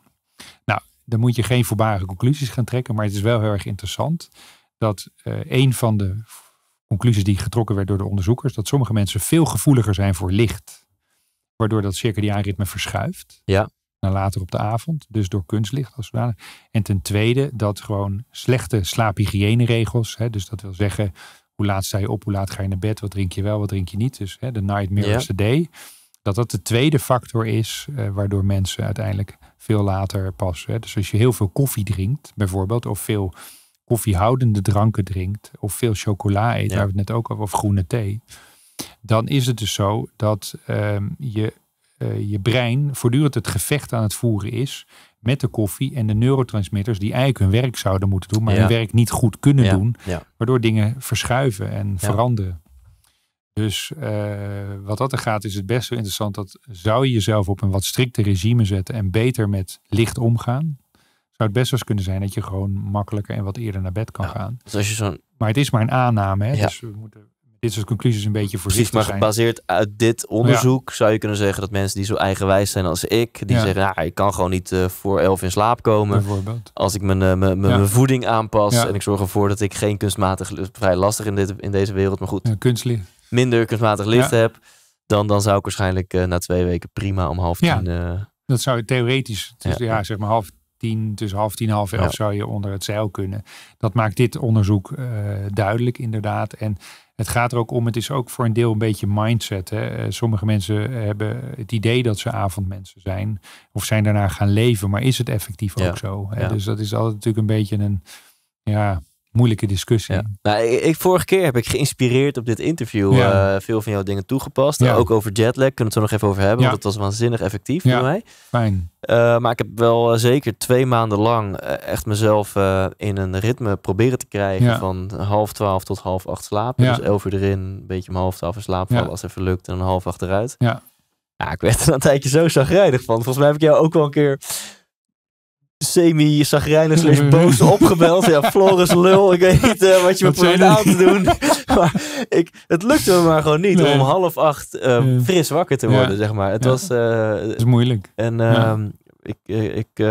S2: Nou, dan moet je geen voorbare conclusies gaan trekken. Maar het is wel heel erg interessant dat een van de conclusies die getrokken werd door de onderzoekers. Dat sommige mensen veel gevoeliger zijn voor licht. Waardoor dat ritme verschuift. Ja. Naar later op de avond. Dus door kunstlicht als zodanig. En ten tweede dat gewoon slechte slaaphygiëneregels. Hè, dus dat wil zeggen hoe laat sta je op, hoe laat ga je naar bed, wat drink je wel, wat drink je niet. Dus de nightmare mirrors the day. Dat dat de tweede factor is eh, waardoor mensen uiteindelijk veel later pas. Hè. Dus als je heel veel koffie drinkt bijvoorbeeld of veel koffiehoudende dranken drinkt of veel chocola eet, ja. waar we het net ook over, of groene thee dan is het dus zo dat ehm, je, eh, je brein voortdurend het gevecht aan het voeren is met de koffie en de neurotransmitters die eigenlijk hun werk zouden moeten doen, maar hun werk niet goed kunnen doen, waardoor dingen verschuiven en veranderen. Dus eh, wat dat er gaat, is het best wel interessant dat zou je jezelf op een wat strikter regime zetten en beter met licht omgaan, zou het best wel eens kunnen zijn dat je gewoon makkelijker en wat eerder naar bed kan gaan. Dus als je Maar het is maar een aanname, hè? dus we moeten dit soort conclusies een beetje voorzichtig Precies, maar gebaseerd
S1: uit dit onderzoek zou je kunnen zeggen dat mensen die zo eigenwijs zijn als ik, die zeggen, ja, ik kan gewoon niet eh, voor elf in slaap komen. Als ik mijn, eh, mijn, voeding aanpas en ik zorg ervoor dat ik geen kunstmatig, vrij lastig in, dit, in deze wereld, maar goed, kunstlicht. minder kunstmatig licht heb, dan, dan zou ik waarschijnlijk eh, na twee weken prima om half tien...
S2: dat zou je theoretisch, ja, zeg maar half tien, tussen half tien half elf zou je onder het zeil kunnen. Dat maakt dit onderzoek duidelijk inderdaad. En het gaat er ook om, het is ook voor een deel een beetje mindset. Hè. Eh, sommige mensen eh, hebben het idee dat ze avondmensen zijn of zijn daarna gaan leven, maar is het effectief ook zo? Hè? Dus dat is altijd natuurlijk een beetje een, ja, moeilijke discussie. Ja.
S1: Nou, ik, vorige keer heb ik geïnspireerd op dit interview eh, veel van jouw dingen toegepast. Ook over jetlag kunnen we het er nog even over hebben. Want dat was waanzinnig effectief voor mij. Fijn. Eh, maar ik heb wel eh, zeker twee maanden lang echt mezelf in een ritme proberen te krijgen. Van half twaalf tot half acht slapen. Dus elf uur erin, een beetje om half twaalf in slaap als het even lukt. En een half achteruit. Ja. Ja, ik werd er een tijdje zo zagrijdig van. Volgens mij heb ik jou ook wel een keer semi-zagrijnig slash boos opgebeld. Ja, Floris lul, ik weet niet eh, wat je me probeert aan te doen. maar ik, het lukte me maar gewoon niet om half acht eh, fris wakker te worden, zeg maar. Het was... Eh, is moeilijk. En ehm, ik... ik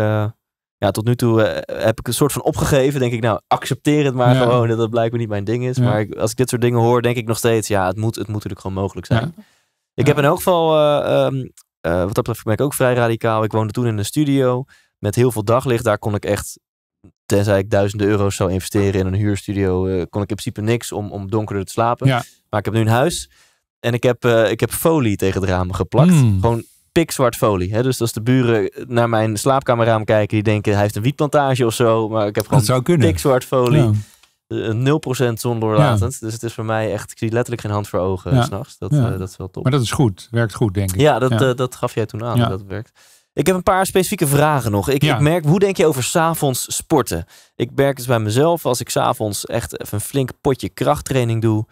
S1: ja, tot nu toe heb ik een soort van opgegeven. Denk ik, nou, accepteer het maar gewoon. Dat dat blijkbaar niet mijn ding is. Maar als ik dit soort dingen hoor, denk ik nog steeds... Ja, het moet, het moet natuurlijk gewoon mogelijk zijn. Ik heb in elk geval... Ehm, wat dat betreft ben ik ook vrij radicaal. Ik woonde toen in een studio met heel veel daglicht, daar kon ik echt, tenzij ik duizenden euro's zou investeren in een huurstudio, eh, kon ik in principe niks om, om donkerder te slapen. Maar ik heb nu een huis en ik heb, eh, ik heb folie tegen de ramen geplakt. Hmm. Gewoon pikzwart folie. Hè? Dus als de buren naar mijn slaapkamerraam kijken, die denken hij heeft een wietplantage of zo. Maar ik heb gewoon pikzwart folie. 0% eh, zondoorlatend. Dus het is voor mij echt, ik zie letterlijk geen hand voor ogen ja. s'nachts. Dat, dat is wel top. Maar dat is goed,
S2: werkt goed denk ik. Ja, dat, dat gaf jij toen aan, dat
S1: werkt. Ik heb een paar specifieke vragen nog. Ik, ik merk, hoe denk je over s'avonds sporten? Ik merk eens bij mezelf, als ik s'avonds echt even een flink potje krachttraining doe,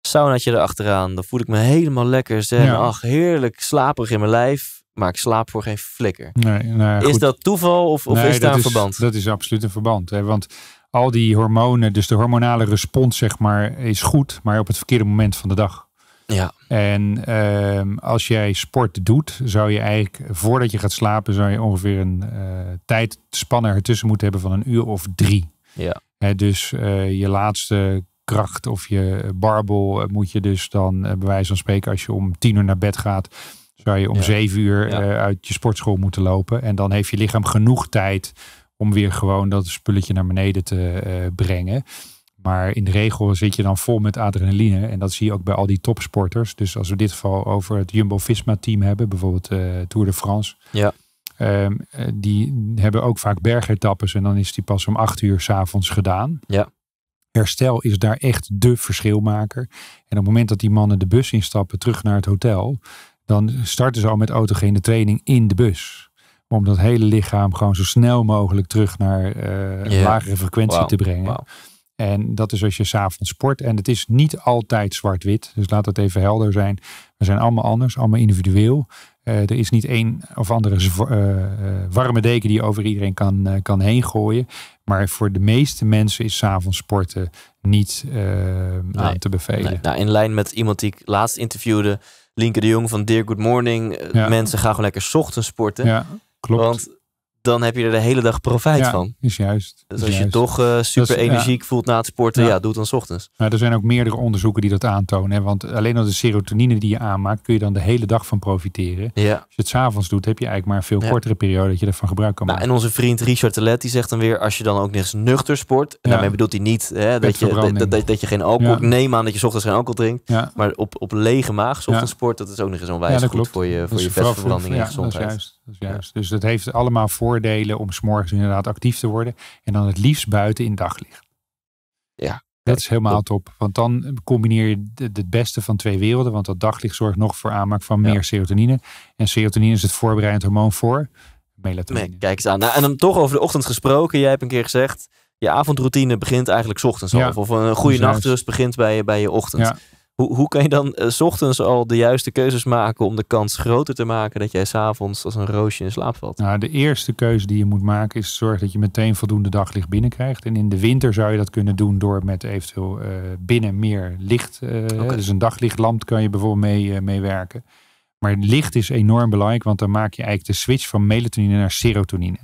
S1: saunaatje erachteraan, dan voel ik me helemaal lekker zen. Ach, heerlijk slaperig in mijn lijf, maar ik slaap voor geen
S2: flikker. Nou is dat
S1: toeval of, of is daar een verband?
S2: Dat is absoluut een verband. Hè? Want al die hormonen, dus de hormonale respons zeg maar, is goed, maar op het verkeerde moment van de dag. Ja. En ehm, als jij sport doet, zou je eigenlijk voordat je gaat slapen, zou je ongeveer een uh, ertussen moeten hebben van een uur of drie. Ja. dus eh, je laatste kracht of je barbel eh, moet je dus dan bij wijze van spreken als je om tien uur naar bed gaat, zou je om zeven uur uit je sportschool moeten lopen. En dan heeft je lichaam genoeg tijd om weer gewoon dat spulletje naar beneden te brengen. Maar in de regel zit je dan vol met adrenaline. En dat zie je ook bij al die topsporters. Dus als we dit geval over het Jumbo-Visma-team hebben, bijvoorbeeld eh, Tour de France. Ja. Ehm, eh, die hebben ook vaak bergetappes en dan is die pas om acht uur s'avonds gedaan. Ja. Herstel is daar echt de verschilmaker. En op het moment dat die mannen de bus instappen terug naar het hotel, dan starten ze al met autogene training in de bus. Om dat hele lichaam gewoon zo snel mogelijk terug naar eh, een lagere frequentie te brengen. Wow. En dat is als je s'avonds sport. En het is niet altijd zwart-wit. Dus laat het even helder zijn. We zijn allemaal anders, allemaal individueel. Eh, er is niet één of andere eh, eh, warme deken die je over iedereen kan, kan heen gooien. Maar voor de meeste mensen is s'avonds sporten niet aan te bevelen. Nou, in lijn met
S1: iemand die ik laatst interviewde, Linke de Jong van Dear Good Morning. Mensen gaan gewoon lekker ochtends sporten. Ja, klopt dan heb je er de hele dag profijt van. Is juist. Dus als je toch eh, super energiek voelt na het sporten, ja, doe het dan s ochtends.
S2: Maar er zijn ook meerdere onderzoeken die dat aantonen. Hè? Want alleen al de serotonine die je aanmaakt, kun je dan de hele dag van profiteren. Als je het s'avonds doet, heb je eigenlijk maar een veel kortere periode dat je ervan gebruik kan nou, maken.
S1: Nou, en onze vriend Richard Telet, die zegt dan weer, als je dan ook niks nuchter sport, en daarmee bedoelt hij niet hè, dat, je, dat, dat, je geen alcohol, neem aan dat je s ochtends geen alcohol drinkt, maar op, op lege maag, s ochtends sport, dat is ook nog eens onwijs goed voor je, voor je vetverbranding en gezondheid.
S2: Juist. Ja. Dus dat heeft allemaal voordelen om morgens inderdaad actief te worden. En dan het liefst buiten in daglicht. Ja. Dat is helemaal top. Want dan combineer je het beste van twee werelden. Want dat daglicht zorgt nog voor aanmaak van meer serotonine. En serotonine is het voorbereidend hormoon voor melatonine.
S1: kijk eens aan. Nou, en dan toch over de ochtend gesproken. Jij hebt een keer gezegd. Je avondroutine begint eigenlijk ochtends ja. Of een goede nachtrust begint bij, je bij je ochtend. Ja. Hoe, hoe kan je dan eh, s ochtends al de juiste keuzes maken om de kans groter te maken dat jij s'avonds als een
S2: roosje in slaap valt? Nou, de eerste keuze die je moet maken is zorg dat je meteen voldoende daglicht binnenkrijgt. En in de winter zou je dat kunnen doen door met eventueel eh, binnen meer licht. Uh, eh, okay. Dus een daglichtlamp kan je bijvoorbeeld mee, meewerken. Maar licht is enorm belangrijk, want dan maak je eigenlijk de switch van melatonine naar serotonine.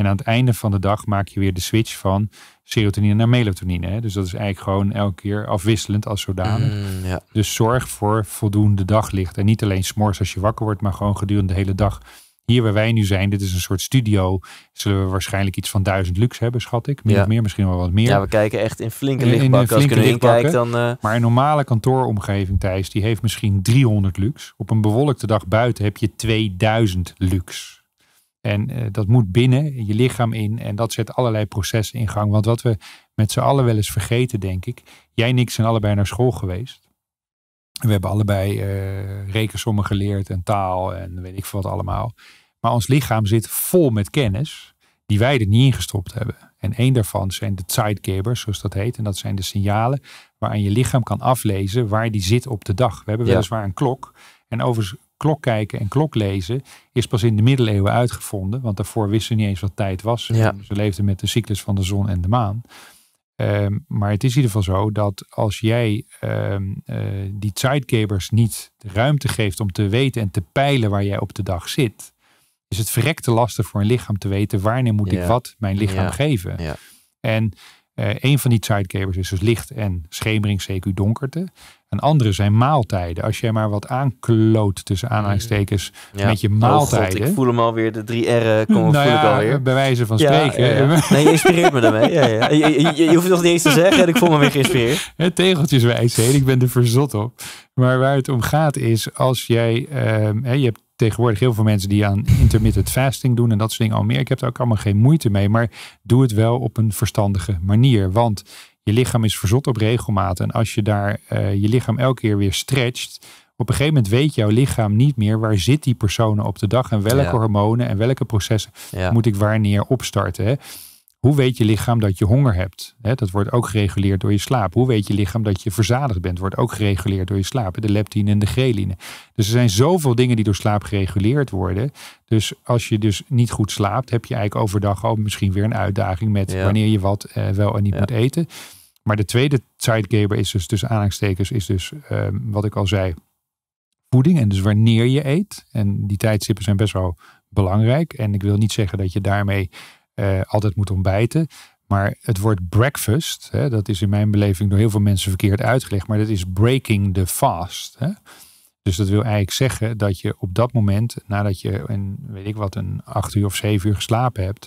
S2: En aan het einde van de dag maak je weer de switch van serotonine naar melatonine. Hè? Dus dat is eigenlijk gewoon elke keer afwisselend als zodanig. Mm, dus zorg voor voldoende daglicht. En niet alleen s'mors als je wakker wordt, maar gewoon gedurende de hele dag. Hier waar wij nu zijn, dit is een soort studio. Zullen we waarschijnlijk iets van duizend lux hebben, schat ik. Meer ja. of meer, misschien wel wat meer. Ja, we kijken echt in flinke lichtbakken. In, in flinke lichtbakken. Eh, maar een normale kantooromgeving, Thijs, die heeft misschien 300 lux. Op een bewolkte dag buiten heb je 2000 lux. En eh, dat moet binnen je lichaam in en dat zet allerlei processen in gang. Want wat we met z'n allen wel eens vergeten, denk ik. Jij en ik zijn allebei naar school geweest. We hebben allebei uh, eh, rekensommen geleerd en taal en weet ik veel wat allemaal. Maar ons lichaam zit vol met kennis die wij er niet in gestopt hebben. En één daarvan zijn de zeitgebers, zoals dat heet. En dat zijn de signalen waaraan je lichaam kan aflezen waar die zit op de dag. We hebben weliswaar een klok. En overigens klok kijken en klok lezen is pas in de middeleeuwen uitgevonden. Want daarvoor wisten ze niet eens wat tijd was. Ze leefden met de cyclus van de zon en de maan. Ehm, maar het is in ieder geval zo dat als jij ehm, eh, die tijdgevers niet de ruimte geeft om te weten en te peilen waar jij op de dag zit, is het verrekte lastig voor een lichaam te weten wanneer moet ik wat mijn lichaam ja. geven. En eh, een van die sidekevers is dus licht en schemering, CQ donkerte. Een andere zijn maaltijden. Als jij maar wat aankloot tussen mhm. aanhalingstekens met je oh, maaltijden. ik voel
S1: hem alweer, de drie R'en komen nou voel ik alweer. Bij wijze van spreken. nee, je inspireert me daarmee. Je, je, je, hoeft het nog niet eens te zeggen ik voel me weer geïnspireerd.
S2: Tegeltjeswijsheid, ik ben er verzot op. Maar waar het om gaat is, als jij, ehm, je hebt tegenwoordig heel veel mensen die aan intermittent fasting doen en dat soort dingen al meer. Ik heb daar ook allemaal geen moeite mee, maar doe het wel op een verstandige manier. Want je lichaam is verzot op regelmaat. En als je daar eh, je lichaam elke keer weer stretcht, op een gegeven moment weet jouw lichaam niet meer waar zit die personen op de dag en welke hormonen en welke processen moet ik wanneer opstarten. Hè? Hoe weet je lichaam dat je honger hebt? dat wordt ook gereguleerd door je slaap. Hoe weet je lichaam dat je verzadigd bent? Wordt ook gereguleerd door je slaap. De leptine en de greline. Dus er zijn zoveel dingen die door slaap gereguleerd worden. Dus als je dus niet goed slaapt, heb je eigenlijk overdag ook misschien weer een uitdaging met wanneer je wat eh, wel en niet moet eten. Maar de tweede sidegaber is dus tussen aanhalingstekens, is dus ehm, wat ik al zei, voeding. En dus wanneer je eet. En die tijdstippen zijn best wel belangrijk. En ik wil niet zeggen dat je daarmee eh, altijd moet ontbijten. Maar het woord breakfast, hè, dat is in mijn beleving door heel veel mensen verkeerd uitgelegd, maar dat is breaking the fast. Hè. Dus dat wil eigenlijk zeggen dat je op dat moment, nadat je een, weet ik wat, een acht uur of zeven uur geslapen hebt,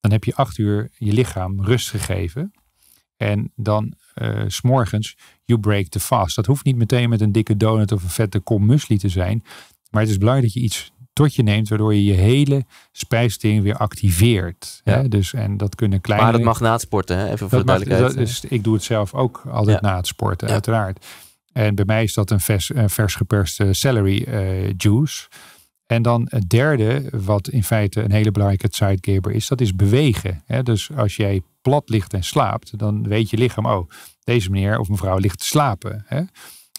S2: dan heb je acht uur je lichaam rust gegeven. En dan uh, eh, s morgens, you break the fast. Dat hoeft niet meteen met een dikke donut of een vette kom muesli te zijn. Maar het is belangrijk dat je iets tot je neemt, waardoor je je hele spijsvertering weer activeert. Hè? Dus, en dat kunnen kleine... Maar dat mag na
S1: het sporten, hè? even voor de duidelijkheid. dat, dus
S2: ik doe het zelf ook altijd na het sporten, uiteraard. En bij mij is dat een vers, vers geperste celery eh, juice. En dan het derde, wat in feite een hele belangrijke sidegaber is, dat is bewegen. Hè? Dus als jij plat ligt en slaapt, dan weet je lichaam, oh, deze meneer of mevrouw ligt te slapen. Hè?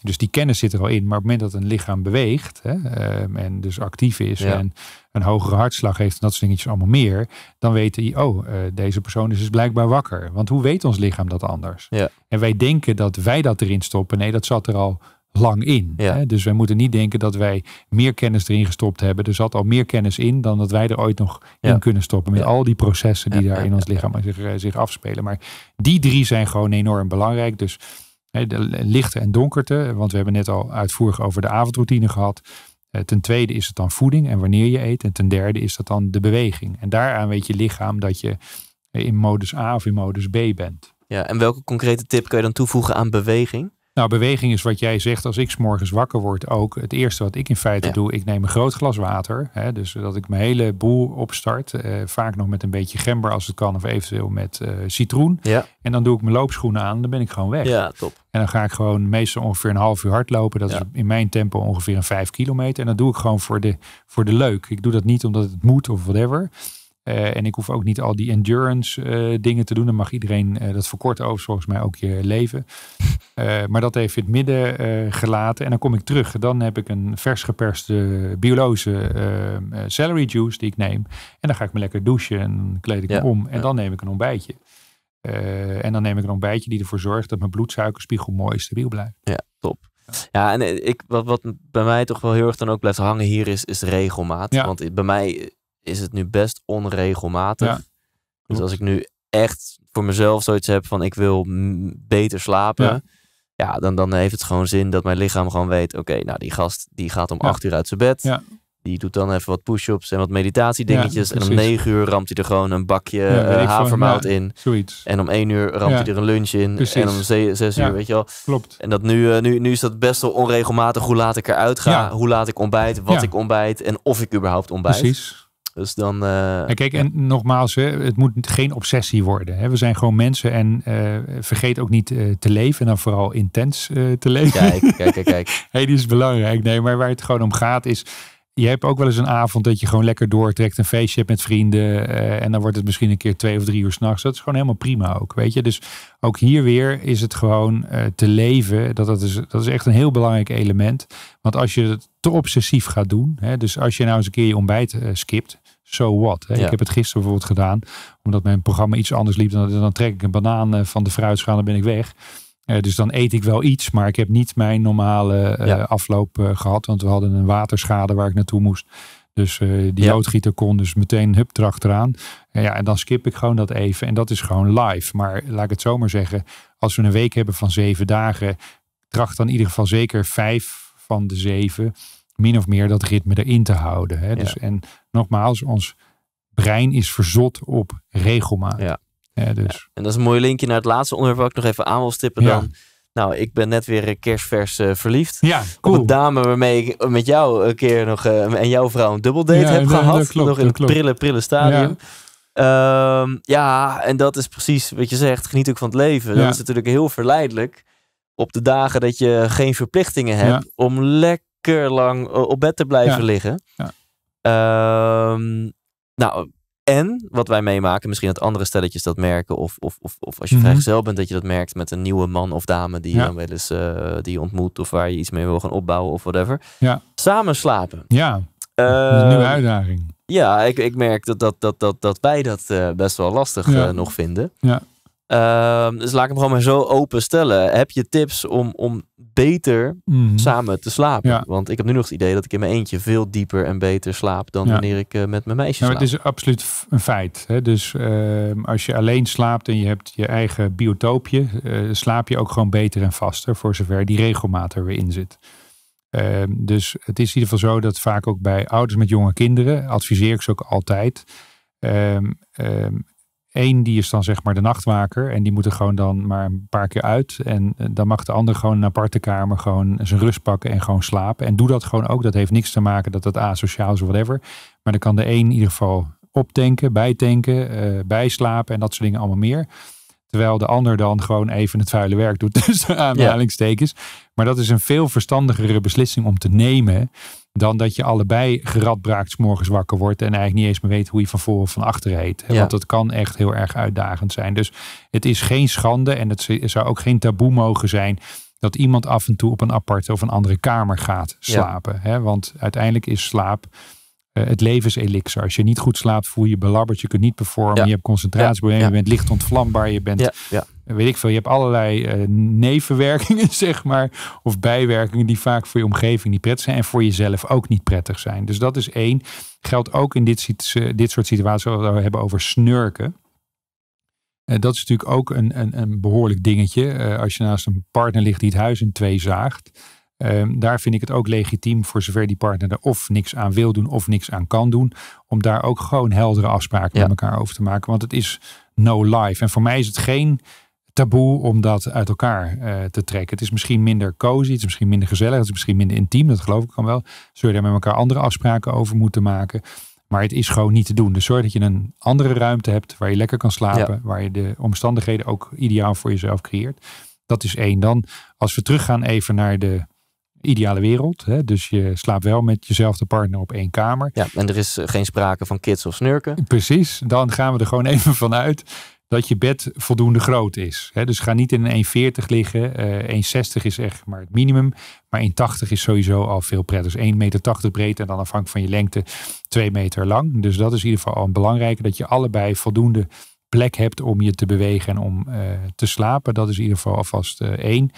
S2: Dus die kennis zit er al in. Maar op het moment dat een lichaam beweegt hè, ehm, en dus actief is en een hogere hartslag heeft en dat soort dingetjes allemaal meer, dan weet hij, oh, eh, deze persoon is dus blijkbaar wakker. Want hoe weet ons lichaam dat anders? Ja. En wij denken dat wij dat erin stoppen. Nee, dat zat er al lang in. Hè? Dus wij moeten niet denken dat wij meer kennis erin gestopt hebben. Er zat al meer kennis in dan dat wij er ooit nog in kunnen stoppen. Met al die processen die daar in ons lichaam zich, eh, zich afspelen. Maar die drie zijn gewoon enorm belangrijk. Dus de lichte en donkerte, want we hebben net al uitvoerig over de avondroutine gehad. Eh, ten tweede is het dan voeding en wanneer je eet. En ten derde is dat dan de beweging. En daaraan weet je lichaam dat je eh, in modus A of in modus B bent. Ja, en
S1: welke concrete tip kun je dan toevoegen aan beweging?
S2: Nou, beweging is wat jij zegt. Als ik s morgens wakker word ook. Het eerste wat ik in feite doe, ik neem een groot glas water. Hè, dus dat ik mijn hele boel opstart. Eh, vaak nog met een beetje gember als het kan. Of eventueel met eh, citroen. Ja. En dan doe ik mijn loopschoenen aan. Dan ben ik gewoon weg. Ja, top. En dan ga ik gewoon meestal ongeveer een half uur hardlopen. Dat is in mijn tempo ongeveer een vijf kilometer. En dat doe ik gewoon voor de, voor de leuk. Ik doe dat niet omdat het moet of whatever. Eh, en ik hoef ook niet al die endurance eh, dingen te doen. Dan mag iedereen, eh, dat verkort over volgens mij ook je leven. maar dat heeft in het midden gelaten. En dan kom ik terug. Dan heb ik een vers geperste biologische celery juice die ik neem. En dan ga ik me lekker douchen en kleed ik me om. En dan neem ik een ontbijtje. en dan neem ik een ontbijtje die ervoor zorgt dat mijn bloedsuikerspiegel mooi stabiel blijft. Ja, top. Ja,
S1: en ik, wat, wat bij mij toch wel heel erg dan ook blijft hangen hier is, is regelmaat. Want bij mij is het nu best onregelmatig. dus als ik nu echt voor mezelf zoiets heb van ik wil beter slapen. Ja. dan, dan heeft het gewoon zin dat mijn lichaam gewoon weet. Oké, nou die gast die gaat om acht uur uit zijn bed. Die doet dan even wat push-ups en wat meditatiedingetjes. en om negen uur ramt hij er gewoon een bakje eh, havermout in. Zoiets. En om één uur ramt hij er een lunch in. Precies. En om zes, uur, weet je wel. Klopt. En dat nu, eh, nu, nu is dat best wel onregelmatig hoe laat ik eruit ga. Hoe laat ik ontbijt, wat ik ontbijt en of ik überhaupt ontbijt. Precies. Dus dan. Eh, kijk, en
S2: nogmaals, het moet geen obsessie worden. Hè? We zijn gewoon mensen en eh, vergeet ook niet eh, te leven en dan vooral intens te leven. Kijk, kijk, kijk. kijk. hey, die is belangrijk. Nee, maar waar het gewoon om gaat is. Je hebt ook wel eens een avond dat je gewoon lekker doortrekt, een feestje hebt met vrienden. en dan wordt het misschien een keer twee of drie uur s'nachts. Dat is gewoon helemaal prima ook, weet je. Dus ook hier weer is het gewoon te leven. Dat, dat, is, dat is echt een heel belangrijk element. Want als je het te obsessief gaat doen. Hè, dus als je nou eens een keer je ontbijt skipt so what. Hè? Ik heb het gisteren bijvoorbeeld gedaan, omdat mijn programma iets anders liep. Dan, dan trek ik een banaan eh, van de fruitschaal en ben ik weg. Eh, dus dan eet ik wel iets, maar ik heb niet mijn normale eh, afloop gehad. Want we hadden een waterschade waar ik naartoe moest. Dus die ja. kon dus meteen hup erachteraan. ja, en dan skip ik gewoon dat even. En dat is gewoon live. Maar laat ik het zo maar zeggen. Als we een week hebben van zeven dagen. Tracht dan in ieder geval zeker vijf van de zeven min of meer dat ritme erin te houden. Hè? Dus, En nogmaals, ons brein is verzot op regelmaat. Ja. dus.
S1: En dat is een mooi linkje naar het laatste onderwerp wat ik nog even aan wil stippen dan. Nou, ik ben net weer eh, kerstvers eh, verliefd. Ja, cool. Op dame waarmee ik eh, met jou een keer nog en jouw vrouw een dubbeldate date heb gehad. nog in het prille, prille stadium. Ehm, ja, en dat is precies wat je zegt. Geniet ook van het leven. Dat is natuurlijk heel verleidelijk op de dagen dat je geen verplichtingen hebt om lekker keer lang eh, op bed te blijven liggen. Ja. Ehm, nou, en wat wij meemaken, misschien dat andere stelletjes dat merken, of, of, of, als je mm vrijgezel bent, dat je dat merkt met een nieuwe man of dame die je dan wel eens eh, die ontmoet, of waar je iets mee wil gaan opbouwen of whatever. Ja. Samen slapen. Ja. Ehm, nieuwe
S2: uitdaging.
S1: Ja, ik, ik merk dat, dat, dat, dat, dat wij dat eh, best wel lastig nog vinden. Ja. Ehm, dus laat ik hem gewoon maar zo open stellen. Heb je tips om, om beter mhm. samen te slapen. Want ik heb nu nog het idee dat ik in mijn eentje veel dieper en beter slaap dan wanneer ik eh, met mijn
S2: meisje slaap. Het is absoluut een feit. Hè? Dus ehm, als je alleen slaapt en je hebt je eigen biotoopje, eh, slaap je ook gewoon beter en vaster, voor zover die regelmaat er weer in zit. Ehm, dus het is in ieder geval zo dat vaak ook bij ouders met jonge kinderen, adviseer ik ze ook altijd, ehm, Eén die is dan zeg maar de nachtwaker en die moet er gewoon dan maar een paar keer uit. En eh, dan mag de ander gewoon een aparte kamer gewoon zijn rust pakken en gewoon slapen. En doe dat gewoon ook. Dat heeft niks te maken dat dat asociaal is of whatever. Maar dan kan de een in ieder geval optanken, bijtanken, uh, bijslapen en dat soort dingen allemaal meer. Terwijl de ander dan gewoon even het vuile werk doet tussen aanhalingstekens. Maar dat is een veel verstandigere beslissing om te nemen dan dat je allebei geradbraakt morgens wakker wordt en eigenlijk niet eens meer weet hoe je van voor of van achter heet. Want dat kan echt heel erg uitdagend zijn. Dus het is geen schande en het zou ook geen taboe mogen zijn dat iemand af en toe op een aparte of een andere kamer gaat slapen. Want uiteindelijk is slaap eh, het levenselixer. Als je niet goed slaapt, voel je belabberd. Je kunt niet performen. Je hebt concentratieproblemen. Je bent licht ontvlambaar. Je bent, eh, weet ik veel, je hebt allerlei uh, nevenwerkingen, zeg maar. Of bijwerkingen die vaak voor je omgeving niet prettig zijn. En voor jezelf ook niet prettig zijn. Dus dat is één. Geldt ook in dit, dit soort situaties, we hebben over snurken. dat is natuurlijk ook een, een, een behoorlijk dingetje. als je naast een partner ligt die het huis in twee zaagt. Ehm, daar vind ik het ook legitiem voor zover die partner er of niks aan wil doen of niks aan kan doen. Om daar ook gewoon heldere afspraken met elkaar over te maken. Want het is no life. En voor mij is het geen taboe om dat uit elkaar eh, te trekken. Het is misschien minder cozy, het is misschien minder gezellig, het is misschien minder intiem. Dat geloof ik dan wel. Zul je daar met elkaar andere afspraken over moeten maken. Maar het is gewoon niet te doen. Dus zorg dat je een andere ruimte hebt waar je lekker kan slapen. Waar je de omstandigheden ook ideaal voor jezelf creëert. Dat is één. Dan als we teruggaan even naar de ideale wereld. Hè? Dus je slaapt wel met jezelfde partner op één kamer. Ja, en er is eh, geen sprake van kids of snurken. Precies, dan gaan we er gewoon even vanuit dat je bed voldoende groot is. Hè? Dus ga niet in een 1,40 liggen. 1,60 eh, is echt maar het minimum. Maar 1,80 is sowieso al veel prettiger. 1,80 dus meter breed en dan afhankelijk van je lengte 2 meter lang. Dus dat is in ieder geval al een belangrijke. Dat je allebei voldoende plek hebt om je te bewegen en om eh, te slapen. Dat is in ieder geval alvast één.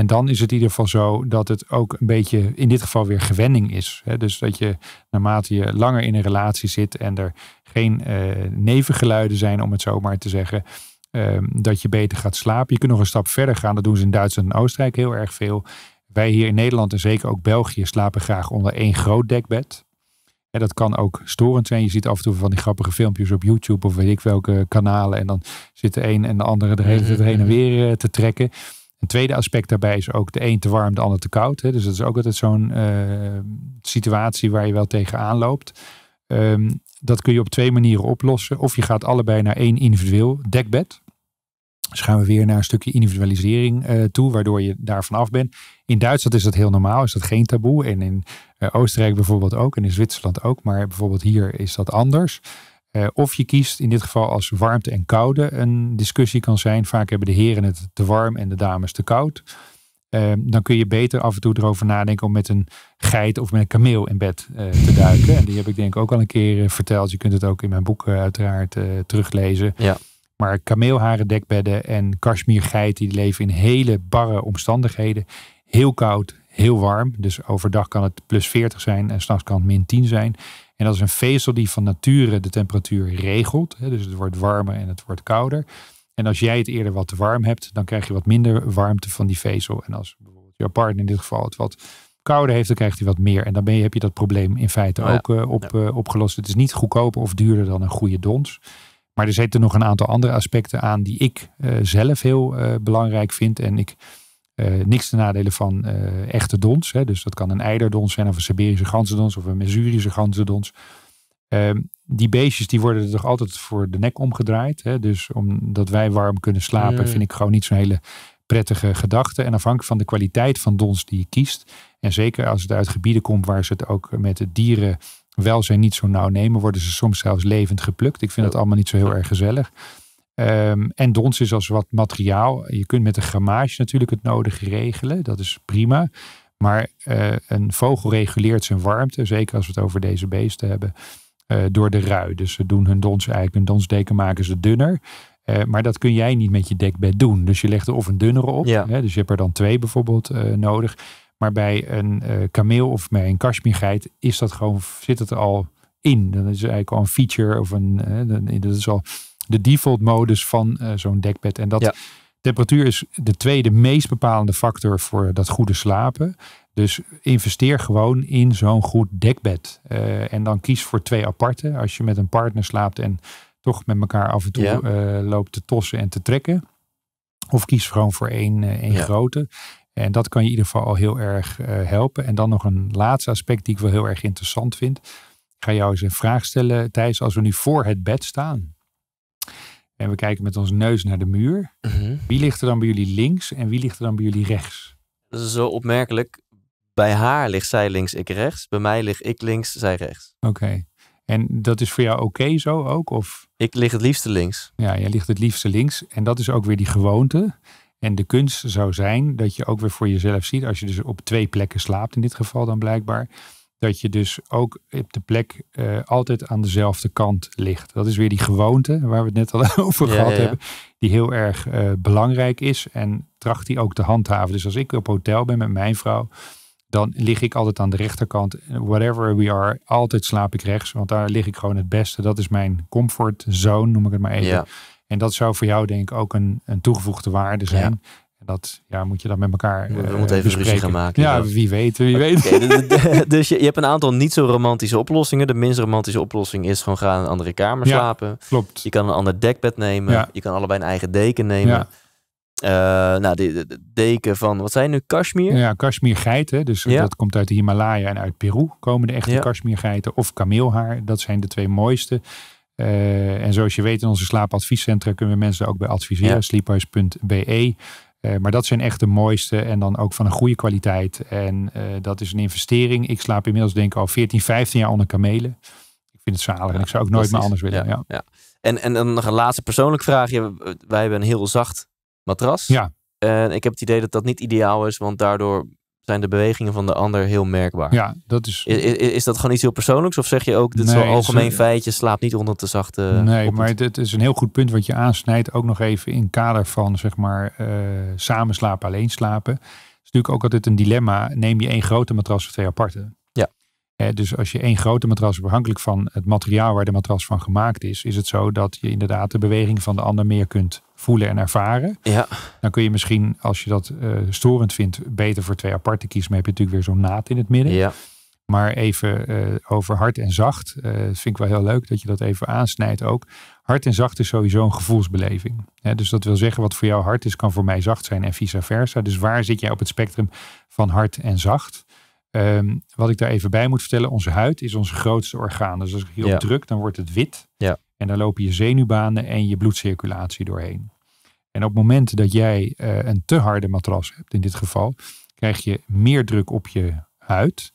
S2: En dan is het in ieder geval zo dat het ook een beetje in dit geval weer gewenning is. Dus dat je naarmate je langer in een relatie zit en er geen eh, nevengeluiden zijn, om het zo maar te zeggen, ehm, dat je beter gaat slapen. Je kunt nog een stap verder gaan. Dat doen ze in Duitsland en Oostenrijk heel erg veel. Wij hier in Nederland en zeker ook België slapen graag onder één groot dekbed. En dat kan ook storend zijn. Je ziet af en toe van die grappige filmpjes op YouTube of weet ik welke kanalen. En dan zit de een en de andere de mhm, en mhm. weer eh, te trekken. Een tweede aspect daarbij is ook de een te warm, de ander te koud. Hè. Dus dat is ook altijd zo'n eh, situatie waar je wel tegenaan loopt. Ehm, dat kun je op twee manieren oplossen. Of je gaat allebei naar één individueel dekbed. Dus gaan we weer naar een stukje individualisering eh, toe, waardoor je daar vanaf bent. In Duitsland is dat heel normaal, is dat geen taboe. En in eh, Oostenrijk bijvoorbeeld ook, en in Zwitserland ook. Maar bijvoorbeeld hier is dat anders. Eh, of je kiest in dit geval als warmte en koude een discussie kan zijn. Vaak hebben de heren het te warm en de dames te koud. Eh, dan kun je beter af en toe erover nadenken om met een geit of met een kameel in bed eh, te duiken. En die heb ik denk ik ook al een keer verteld. Je kunt het ook in mijn boek uiteraard teruglezen. Ja. Maar kameelharen dekbedden en Kashmirgeiten die leven in hele barre omstandigheden. Heel koud, heel warm. Dus overdag kan het plus 40 zijn en s'nachts kan het min 10 zijn. En dat is een vezel die van nature de temperatuur regelt. dus het wordt warmer en het wordt kouder. En als jij het eerder wat te warm hebt, dan krijg je wat minder warmte van die vezel. En als bijvoorbeeld jouw partner in dit geval het wat kouder heeft, dan krijgt hij wat meer. En dan heb je dat probleem in feite nou ook eh, op, nou. eh, opgelost. Het is niet goedkoper of duurder dan een goede dons. Maar er zitten nog een aantal andere aspecten aan die ik eh, zelf heel belangrijk vind. En ik eh, niks te nadelen van eh, echte dons. Hè. Dus dat kan een eiderdons zijn, of een Siberische ganzendons, of een Missourische ganzendons. Ehm, die beestjes die worden er toch altijd voor de nek omgedraaid. Hè. Dus omdat wij warm kunnen slapen, vind ik gewoon niet zo'n hele prettige gedachte. En afhankelijk van de kwaliteit van dons die je kiest. En zeker als het uit gebieden komt waar ze het ook met de dieren zijn niet zo nauw nemen, worden ze soms zelfs levend geplukt. Ik vind dat allemaal niet zo heel erg gezellig. Ehm, en dons is als wat materiaal. Je kunt met een grammage natuurlijk het nodige regelen. Dat is prima. Maar eh, een vogel reguleert zijn warmte, zeker als we het over deze beesten hebben, eh, door de rui. Dus ze doen hun dons eigenlijk, een donsdeken maken ze dunner. Eh, maar dat kun jij niet met je dekbed doen. Dus je legt er of een dunnere op. Hè, dus je hebt er dan twee bijvoorbeeld nodig. Maar bij een kameel of bij een kashmirgeit is dat gewoon, zit het er al in. Dat is eigenlijk al een feature of een, dat is al de default modus van eh, zo'n dekbed. En dat temperatuur is de tweede meest bepalende factor voor dat goede slapen. Dus investeer gewoon in zo'n goed dekbed. Eh, en dan kies voor twee aparte. Als je met een partner slaapt en toch met elkaar af en toe eh, loopt te tossen en te trekken. Of kies gewoon voor één, één grote. En dat kan je in ieder geval al heel erg helpen. En dan nog een laatste aspect die ik wel heel erg interessant vind. ga jou eens een vraag stellen, Thijs. Als we nu voor het bed staan, en we kijken met ons neus naar de muur. Mhm. Wie ligt er dan bij jullie links en wie ligt er dan bij jullie rechts?
S1: Dat is zo opmerkelijk. Bij haar ligt zij links, ik rechts. Bij mij lig ik links, zij rechts.
S2: Oké. En dat is voor jou oké zo ook? Of? Ik lig het liefste links. Ja, jij ligt het liefste links. En dat is ook weer die gewoonte. En de kunst zou zijn dat je ook weer voor jezelf ziet, als je dus op twee plekken slaapt in dit geval dan blijkbaar, dat je dus ook op de plek eh, altijd aan dezelfde kant ligt. Dat is weer die gewoonte waar we het net al over gehad hebben, die heel erg eh, belangrijk is en tracht die ook te handhaven. Dus als ik op hotel ben met mijn vrouw, dan lig ik altijd aan de rechterkant. Whatever we are, altijd slaap ik rechts, want daar lig ik gewoon het beste. Dat is mijn comfortzone, noem ik het maar even. En dat zou voor jou denk ik ook een, een toegevoegde waarde zijn dat ja, moet je dan met elkaar. we moeten eh, even rustig gaan maken. Ja, wie weet,
S1: wie weet. dus je, je, hebt een aantal niet zo romantische oplossingen. De minst romantische oplossing is gewoon gaan in een andere kamer slapen. Klopt. Je kan een ander dekbed nemen. Je kan allebei een eigen deken nemen. Eh, nou, de, deken van, wat zijn nu, Kashmir?
S2: Ja, Kashmir geiten. Dus dat komt uit de Himalaya en uit Peru komen de echte Kashmir Of kameelhaar, dat zijn de twee mooiste. Eh, en zoals je weet in onze slaapadviescentra kunnen we mensen ook bij adviseren. Sleephuis.be. Eh, maar dat zijn echt de mooiste en dan ook van een goede kwaliteit. En eh, dat is een investering. Ik slaap inmiddels denk ik al 14, 15 jaar onder kamelen. Ik vind het zalig en ik zou ook nooit meer anders willen.
S1: Ja, En, en dan nog een laatste persoonlijk vraagje. Wij hebben een heel zacht matras. Ja. ik heb het idee dat dat niet ideaal is, want daardoor zijn de bewegingen van de ander heel merkbaar. Ja, dat is... Is, dat gewoon iets heel persoonlijks? Of zeg je ook, dit nee, is algemeen feitje, slaapt niet onder te zachte... Nee, maar het...
S2: dit is een heel goed punt wat je aansnijdt. Ook nog even in kader van, zeg maar, uh, samen slapen, alleen slapen. Het is natuurlijk ook altijd een dilemma. Neem je één grote matras of twee aparte? Ja. dus als je één grote matras, afhankelijk van het materiaal waar de matras van gemaakt is, is het zo dat je inderdaad de beweging van de ander meer kunt voelen en ervaren. Ja. Dan kun je misschien, als je dat uh, storend vindt, beter voor twee aparte kiezen. Maar heb je natuurlijk weer zo'n naad in het midden. Ja. Maar even eh, over hard en zacht. Uh, vind ik wel heel leuk dat je dat even aansnijdt ook. Hard en zacht is sowieso een gevoelsbeleving. dus dat wil zeggen, wat voor jou hard is, kan voor mij zacht zijn en vice versa. Dus waar zit jij op het spectrum van hard en zacht? Ehm, wat ik daar even bij moet vertellen, onze huid is ons grootste orgaan. Dus als ik hier op druk, dan wordt het wit. Ja. En daar lopen je zenuwbanen en je bloedcirculatie doorheen. En op het moment dat jij eh, een te harde matras hebt, in dit geval, krijg je meer druk op je huid.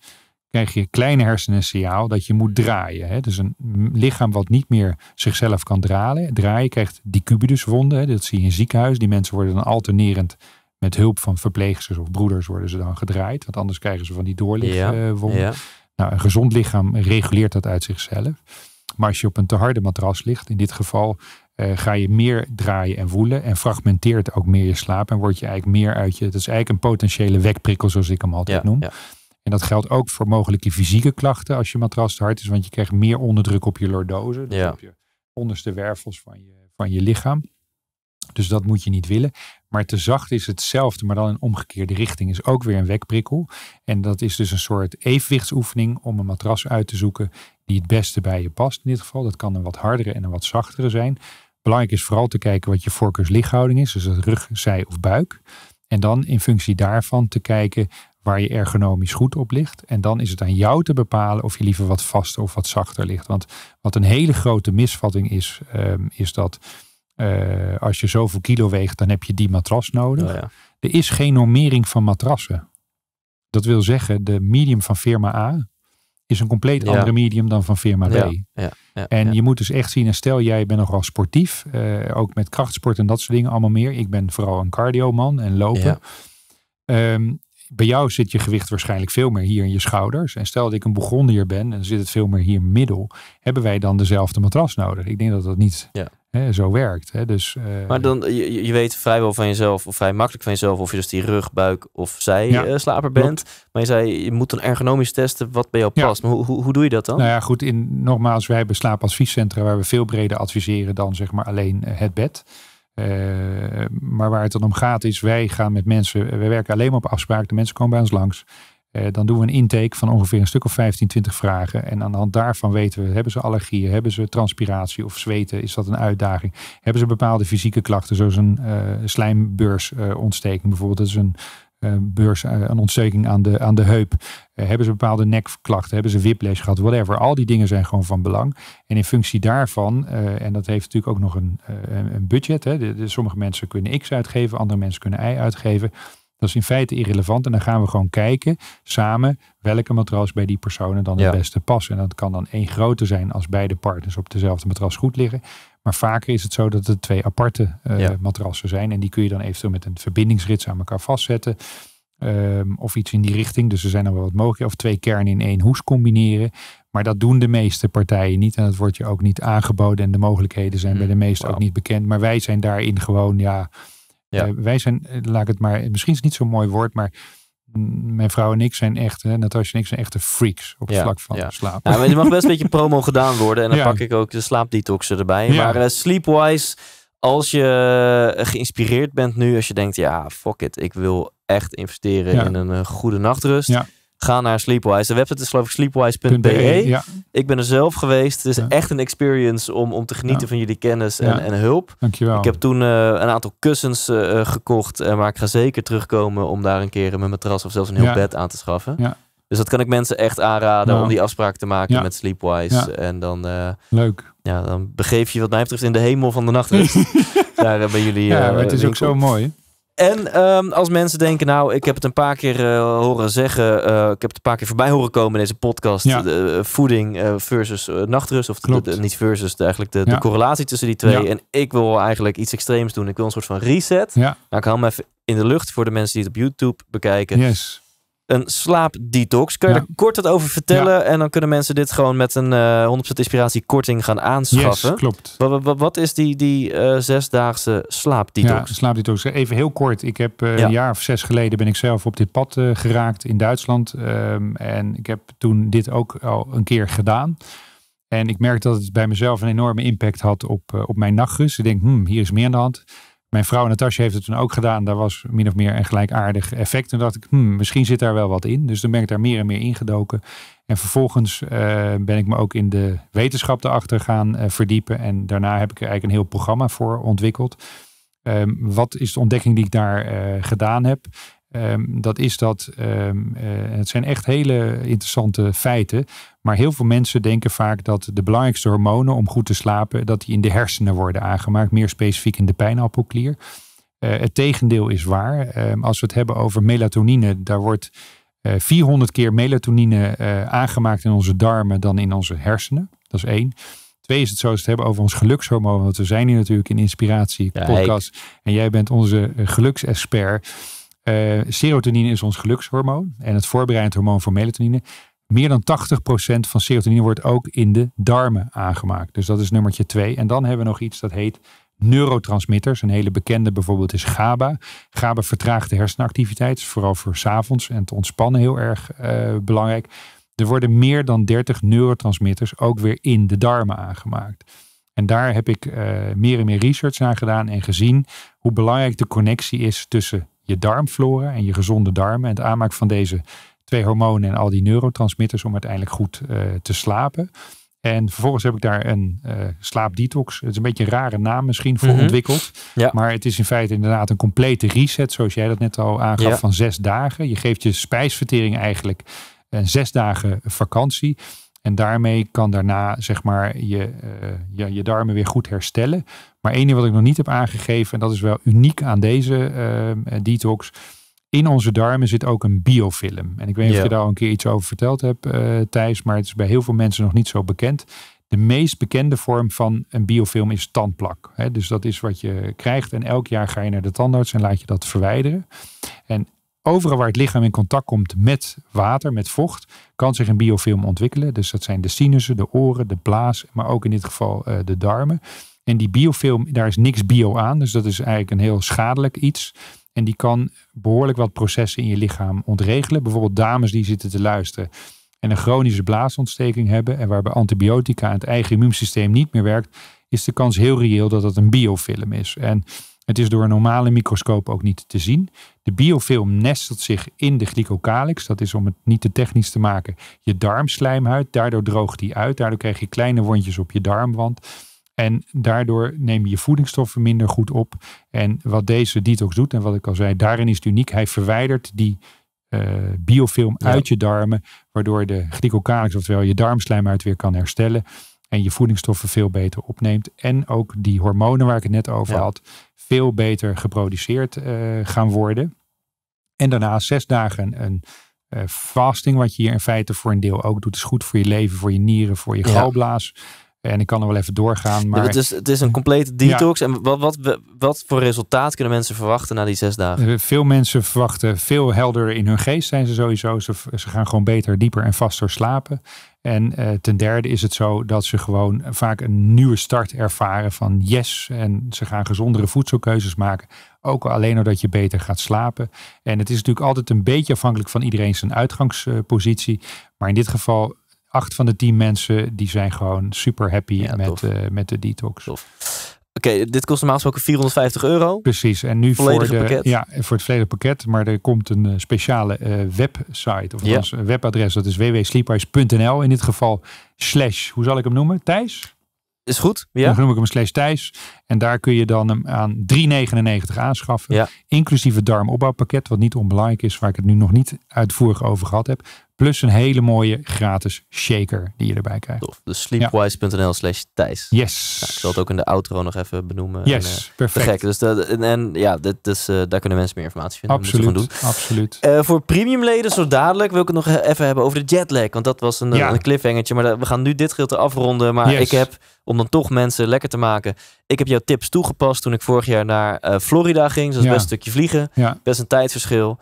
S2: Krijg je kleine hersenen signaal dat je moet draaien. Hè. Dus een lichaam wat niet meer zichzelf kan draaien, draaien, krijgt decubituswonden. Dat zie je in ziekenhuis. Die mensen worden dan alternerend met hulp van verpleegsters of broeders worden ze dan gedraaid. Want anders krijgen ze van die doorlichtwonden. Ja, ja. Nou, een gezond lichaam reguleert dat uit zichzelf. Maar als je op een te harde matras ligt, in dit geval, eh, ga je meer draaien en woelen en fragmenteert ook meer je slaap en word je eigenlijk meer uit je. Dat is eigenlijk een potentiële wekprikkel, zoals ik hem altijd noem. En dat geldt ook voor mogelijke fysieke klachten als je matras te hard is, want je krijgt meer onderdruk op je lordose, dus ja. op je onderste wervels van je, van je lichaam. Dus dat moet je niet willen. Maar te zacht is hetzelfde, maar dan in omgekeerde richting. Is ook weer een wekprikkel. En dat is dus een soort evenwichtsoefening om een matras uit te zoeken die het beste bij je past. In dit geval, dat kan een wat hardere en een wat zachtere zijn. Belangrijk is vooral te kijken wat je voorkeurslichthouding is, dus rug, zij of buik. En dan in functie daarvan te kijken waar je ergonomisch goed op ligt. En dan is het aan jou te bepalen of je liever wat vaster of wat zachter ligt. Want wat een hele grote misvatting is, ehm, is dat eh, als je zoveel kilo weegt, dan heb je die matras nodig. Oh ja. Er is geen normering van matrassen. Dat wil zeggen, de medium van firma A is een compleet andere medium dan van firma B. Ja, en je moet dus echt zien, en stel jij bent nogal sportief, eh, ook met krachtsport en dat soort dingen allemaal meer. Ik ben vooral een cardioman en lopen. Ehm, bij jou zit je gewicht waarschijnlijk veel meer hier in je schouders. En stel dat ik een begon ben en zit het veel meer hier middel, hebben wij dan dezelfde matras nodig? Ik denk dat dat niet ja zo werkt. Hè, dus, eh, maar
S1: dan, je, weet vrijwel van jezelf, of vrij makkelijk van jezelf, of je dus die rug, buik of zij eh, slaper bent. Maar je zei, je moet dan ergonomisch testen wat bij jou past. Maar hoe, hoe, doe je dat dan? Nou ja,
S2: goed, in, nogmaals, wij hebben slaapadviescentra waar we veel breder adviseren dan zeg maar alleen eh, het bed. maar waar het dan om gaat is, wij gaan met mensen, we werken alleen op afspraak. De mensen komen bij ons langs. Eh, dan doen we een intake van ongeveer een stuk of 15, 20 vragen. En aan de hand daarvan weten we, hebben ze allergieën, hebben ze transpiratie of zweten, is dat een uitdaging? Hebben ze bepaalde fysieke klachten, zoals een eh, slijmbeursontsteking eh, bijvoorbeeld, dat is een, beurs, een ontsteking aan de, aan de heup. hebben ze bepaalde nekklachten, hebben ze whiplash gehad, whatever. Al die dingen zijn gewoon van belang. En in functie daarvan, en dat heeft natuurlijk ook nog een, een budget. Hè. sommige mensen kunnen X uitgeven, andere mensen kunnen Y uitgeven. Dat is in feite irrelevant. En dan gaan we gewoon kijken samen welke matras bij die personen dan het beste past. En dat kan dan één groter zijn als beide partners op dezelfde matras goed liggen. Maar vaker is het zo dat het twee aparte eh, matrassen zijn. En die kun je dan eventueel met een verbindingsrits aan elkaar vastzetten. Ehm, of iets in die richting. Dus er zijn dan wel wat mogelijk. Of twee kernen in één hoes combineren. Maar dat doen de meeste partijen niet. En dat wordt je ook niet aangeboden. En de mogelijkheden zijn bij hmm, de meeste ook niet bekend. Maar wij zijn daarin gewoon, ja, ja. Eh, wij zijn, eh, laat het maar, misschien is het niet zo'n mooi woord, maar mijn vrouw en ik zijn echt, hè, Natasja en ik zijn echte freaks op het vlak van ja. slaap. Ja, maar
S1: mag best een beetje promo gedaan worden. En dan pak ik ook de slaapdetoxen erbij. Maar eh, sleepwise, als je geïnspireerd bent nu, als je denkt, ja, fuck it, ik wil echt investeren in een goede nachtrust Ga naar Sleepwise. De website is geloof ik sleepwise.be. E, ik ben er zelf geweest. Het is echt een experience om, om te genieten van jullie kennis en, en hulp. Dankjewel. Ik heb toen eh, een aantal kussens eh, eh, gekocht. Uh, maar ik ga zeker terugkomen om daar een keer mijn matras of zelfs een heel bed aan te schaffen. Ja. Dus dat kan ik mensen echt aanraden om die afspraak te maken met Sleepwise. En dan, Leuk. Ja, dan begeef je wat mij betreft in de hemel van de nacht. Daar ben jullie. Ja, maar het is ook zo mooi. En ehm, als mensen denken, nou, ik heb het een paar keer eh, horen zeggen, eh, ik heb het een paar keer voorbij horen komen in deze podcast, eh, voeding versus nachtrust, of niet versus, eigenlijk de, de, correlatie tussen die twee. En ik wil eigenlijk iets extreems doen, ik wil een soort van reset. Nou, ik hou hem even in de lucht voor de mensen die het op YouTube bekijken. Yes een slaapdetox. Kun je kort wat over vertellen? En dan kunnen mensen dit gewoon met een 100% eh, inspiratie korting gaan
S2: aanschaffen. klopt.
S1: Wat, wat, is die, die eh, zesdaagse slaapdetox? Ja,
S2: slaapdetox. Even heel kort. Ik heb eh, een jaar of zes geleden ben ik zelf op dit pad geraakt in Duitsland. Ehm, en ik heb toen dit ook al een keer gedaan. En ik merk dat het bij mezelf een enorme impact had op, op mijn nachtrust. Ik denk, hmm, hier is meer aan de hand. Mijn vrouw Natasja heeft het toen ook gedaan. Daar was min of meer een gelijkaardig effect. Toen dacht ik, hmm, misschien zit daar wel wat in. Dus dan ben ik daar meer en meer ingedoken. En vervolgens eh, ben ik me ook in de wetenschap erachter gaan eh, verdiepen. En daarna heb ik er eigenlijk een heel programma voor ontwikkeld. Ehm, wat is de ontdekking die ik daar eh, gedaan heb? Ehm, dat is dat, ehm, het zijn echt hele interessante feiten. Maar heel veel mensen denken vaak dat de belangrijkste hormonen om goed te slapen, dat die in de hersenen worden aangemaakt, meer specifiek in de pijnappelklier. Eh, het tegendeel is waar. Ehm, als we het hebben over melatonine, daar wordt uh, eh, 400 keer melatonine eh, aangemaakt in onze darmen dan in onze hersenen. Dat is één. Twee is het zo als we het hebben over ons gelukshormoon, want we zijn hier natuurlijk in inspiratie podcast. En jij bent onze geluksexpert. serotonine is ons gelukshormoon en het voorbereidend hormoon voor melatonine meer dan 80% van serotonine wordt ook in de darmen aangemaakt. Dus dat is nummertje 2. En dan hebben we nog iets dat heet neurotransmitters. Een hele bekende bijvoorbeeld is GABA. GABA vertraagt de hersenactiviteit, vooral voor s avonds en te ontspannen heel erg eh, belangrijk. Er worden meer dan 30 neurotransmitters ook weer in de darmen aangemaakt. En daar heb ik eh, meer en meer research naar gedaan en gezien hoe belangrijk de connectie is tussen je darmflora en je gezonde darmen en het aanmaak van deze twee hormonen en al die neurotransmitters om uiteindelijk goed eh, te slapen. En vervolgens heb ik daar een eh, slaapdetox. Het is een beetje een rare naam misschien voor mhm. ontwikkeld. Maar het is in feite inderdaad een complete reset, zoals jij dat net al aangaf, van zes dagen. Je geeft je spijsvertering eigenlijk een zes dagen vakantie. En daarmee kan daarna zeg maar je, eh, je, je darmen weer goed herstellen. Maar één ding wat ik nog niet heb aangegeven, en dat is wel uniek aan deze detox in onze darmen zit ook een biofilm. En ik weet niet of je daar al een keer iets over verteld hebt, uh, Thijs, maar het is bij heel veel mensen nog niet zo bekend. De meest bekende vorm van een biofilm is tandplak. dus dat is wat je krijgt en elk jaar ga je naar de tandarts en laat je dat verwijderen. En overal waar het lichaam in contact komt met water, met vocht, kan zich een biofilm ontwikkelen. Dus dat zijn de sinussen, de oren, de blaas, maar ook in dit geval eh, de darmen. En die biofilm, daar is niks bio aan, dus dat is eigenlijk een heel schadelijk iets. En die kan behoorlijk wat processen in je lichaam ontregelen. Bijvoorbeeld dames die zitten te luisteren en een chronische blaasontsteking hebben en waarbij antibiotica en het eigen immuunsysteem niet meer werkt, is de kans heel reëel dat dat een biofilm is. En het is door een normale microscoop ook niet te zien. De biofilm nestelt zich in de glycocalyx. Dat is om het niet te technisch te maken, je darmslijmhuid. Daardoor droogt die uit. Daardoor krijg je kleine wondjes op je darmwand. En daardoor neem je je voedingsstoffen minder goed op. En wat deze detox doet, en wat ik al zei, daarin is het uniek. Hij verwijdert die eh, biofilm uit je darmen, waardoor de glycocalyx, oftewel je darmslijmhuid, weer kan herstellen. En je voedingsstoffen veel beter opneemt. En ook die hormonen waar ik het net over had, veel beter geproduceerd eh, gaan worden. En daarna zes dagen een uh, fasting, wat je hier in feite voor een deel ook doet, is goed voor je leven, voor je nieren, voor je galblaas. En ik kan er wel even doorgaan. Maar... het, is, het is een complete detox.
S1: En wat, wat, wat voor resultaat kunnen mensen verwachten na die zes dagen?
S2: Eh, veel mensen verwachten veel helderder in hun geest zijn ze sowieso. Ze, ze gaan gewoon beter, dieper en vaster slapen. En eh, ten derde is het zo dat ze gewoon vaak een nieuwe start ervaren van yes. En ze gaan gezondere voedselkeuzes maken. Ook alleen omdat je beter gaat slapen. En het is natuurlijk altijd een beetje afhankelijk van iedereen zijn uitgangspositie. Maar in dit geval acht van de tien mensen die zijn gewoon super happy met, eh, met de detox.
S1: Oké, dit kost normaal gesproken 450 euro.
S2: Precies, en nu voor, de, pakket. Ja, voor het volledige pakket. Maar er komt een eh, speciale eh, website, of ja. webadres. Dat is www.sleepwise.nl. In dit geval slash, hoe zal ik hem noemen? Thijs? Is goed, ja. Dan noem ik hem slash Thijs. En daar kun je dan hem aan 3,99 aanschaffen. Ja. Inclusief het darmopbouwpakket, wat niet onbelangrijk is, waar ik het nu nog niet uitvoerig over gehad heb. Plus een hele mooie gratis shaker die je erbij krijgt. Tof.
S1: Dus sleepwise.nl slash Thijs. Yes. ik zal het ook in de outro nog even benoemen. Yes, eh, perfect. Gek. Dus dat, en, ja, dit, dus, daar kunnen mensen meer informatie vinden. Absoluut, doen. absoluut. Eh, voor premium leden zo dadelijk wil ik het nog even hebben over de jetlag. Want dat was een, ja. een cliffhangertje. Maar we gaan nu dit gedeelte afronden. Maar ik heb, om dan toch mensen lekker te maken... Ik heb jouw tips toegepast toen ik vorig jaar naar Florida ging. Dus best een stukje vliegen. Best een tijdverschil.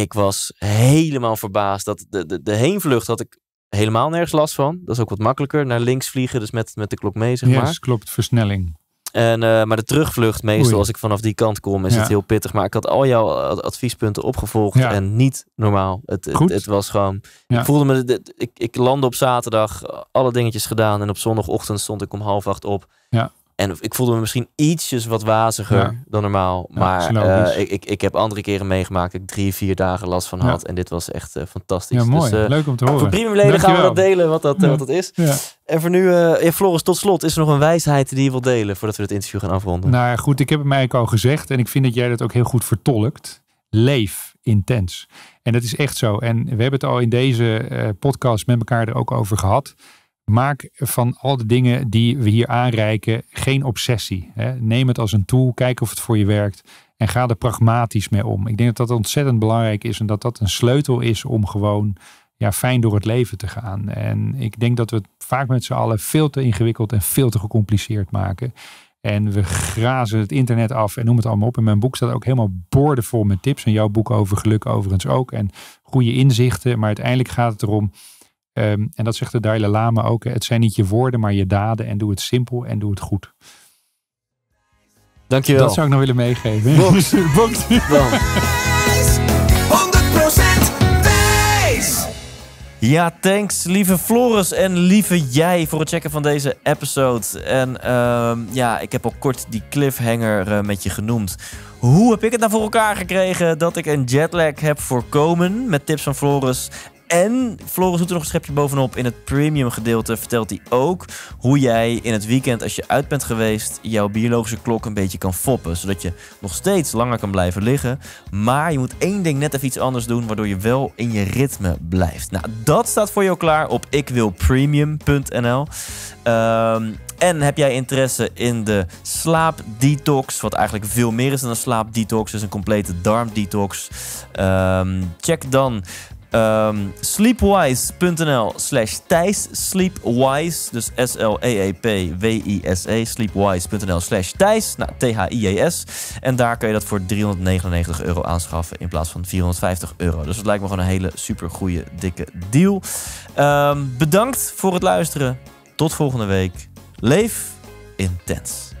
S1: Ik was helemaal verbaasd. Dat de, de, de heenvlucht had ik helemaal nergens last van. Dat is ook wat makkelijker. Naar links vliegen, dus met, met de klok mee, zeg yes, maar. Dus
S2: klopt. Versnelling.
S1: En, eh, maar de terugvlucht meestal, als ik vanaf die kant kom, is het heel pittig. Maar ik had al jouw adviespunten opgevolgd en niet normaal. Het, het, was gewoon... Ik voelde me... Ik, ik landde op zaterdag, alle dingetjes gedaan. En op zondagochtend stond ik om half acht op. Ja. En ik voelde me misschien ietsjes wat waziger dan normaal. maar eh, ik, ik, ik heb andere keren meegemaakt dat ik drie, vier dagen last van had. En dit was echt eh, fantastisch. Ja, dus, mooi. Eh, Leuk om te horen. Voor premiumleden gaan we dat delen, wat dat, wat dat is. En voor nu, Floris, tot slot. Is er nog een wijsheid die je wilt delen voordat we het interview gaan afronden?
S2: Nou ja, goed. Ik heb het mij al gezegd. En ik vind dat jij dat ook heel goed vertolkt. Leef intens. En dat is echt zo. En we hebben het al in deze podcast met elkaar er ook over gehad. Maak van al de dingen die we hier aanreiken geen obsessie. Hè. Neem het als een tool, kijk of het voor je werkt en ga er pragmatisch mee om. Ik denk dat dat ontzettend belangrijk is en dat dat een sleutel is om gewoon ja, fijn door het leven te gaan. En ik denk dat we het vaak met z'n allen veel te ingewikkeld en veel te gecompliceerd maken. En we grazen het internet af en noem het allemaal op. In mijn boek staat ook helemaal boordevol met tips. En jouw boek over geluk overigens ook. En goede inzichten. Maar uiteindelijk gaat het erom Ehm, en dat zegt de Dalai Lama ook. Het zijn niet je woorden, maar je daden. En doe het simpel en doe het goed. Dankjewel. Dat zou ik nog willen meegeven. Box. Box.
S1: Ja, thanks lieve Floris en lieve jij voor het checken van deze episode. En ehm, ja, ik heb al kort die cliffhanger eh, met je genoemd. Hoe heb ik het nou voor elkaar gekregen dat ik een jetlag heb voorkomen met tips van Floris en Floris doet er nog een schepje bovenop. In het premium gedeelte vertelt hij ook hoe jij in het weekend, als je uit bent geweest, jouw biologische klok een beetje kan foppen. Zodat je nog steeds langer kan blijven liggen. Maar je moet één ding net even iets anders doen, waardoor je wel in je ritme blijft. Nou, dat staat voor jou klaar op ikwilpremium.nl. Um, ehm, en heb jij interesse in de slaapdetox, wat eigenlijk veel meer is dan een slaapdetox, is dus een complete darmdetox? Ehm, check dan Ehm, sleepwise.nl slash Thijs. Sleepwise, dus S-L-E-E-P-W-I-S-E. E e, sleepwise.nl slash Thijs. Nou, T-H-I-E-S. En daar kun je dat voor 399 euro aanschaffen in plaats van 450 euro. Dus het lijkt me gewoon een hele super goede, dikke deal. Ehm, bedankt voor het luisteren. Tot volgende week. Leef intens.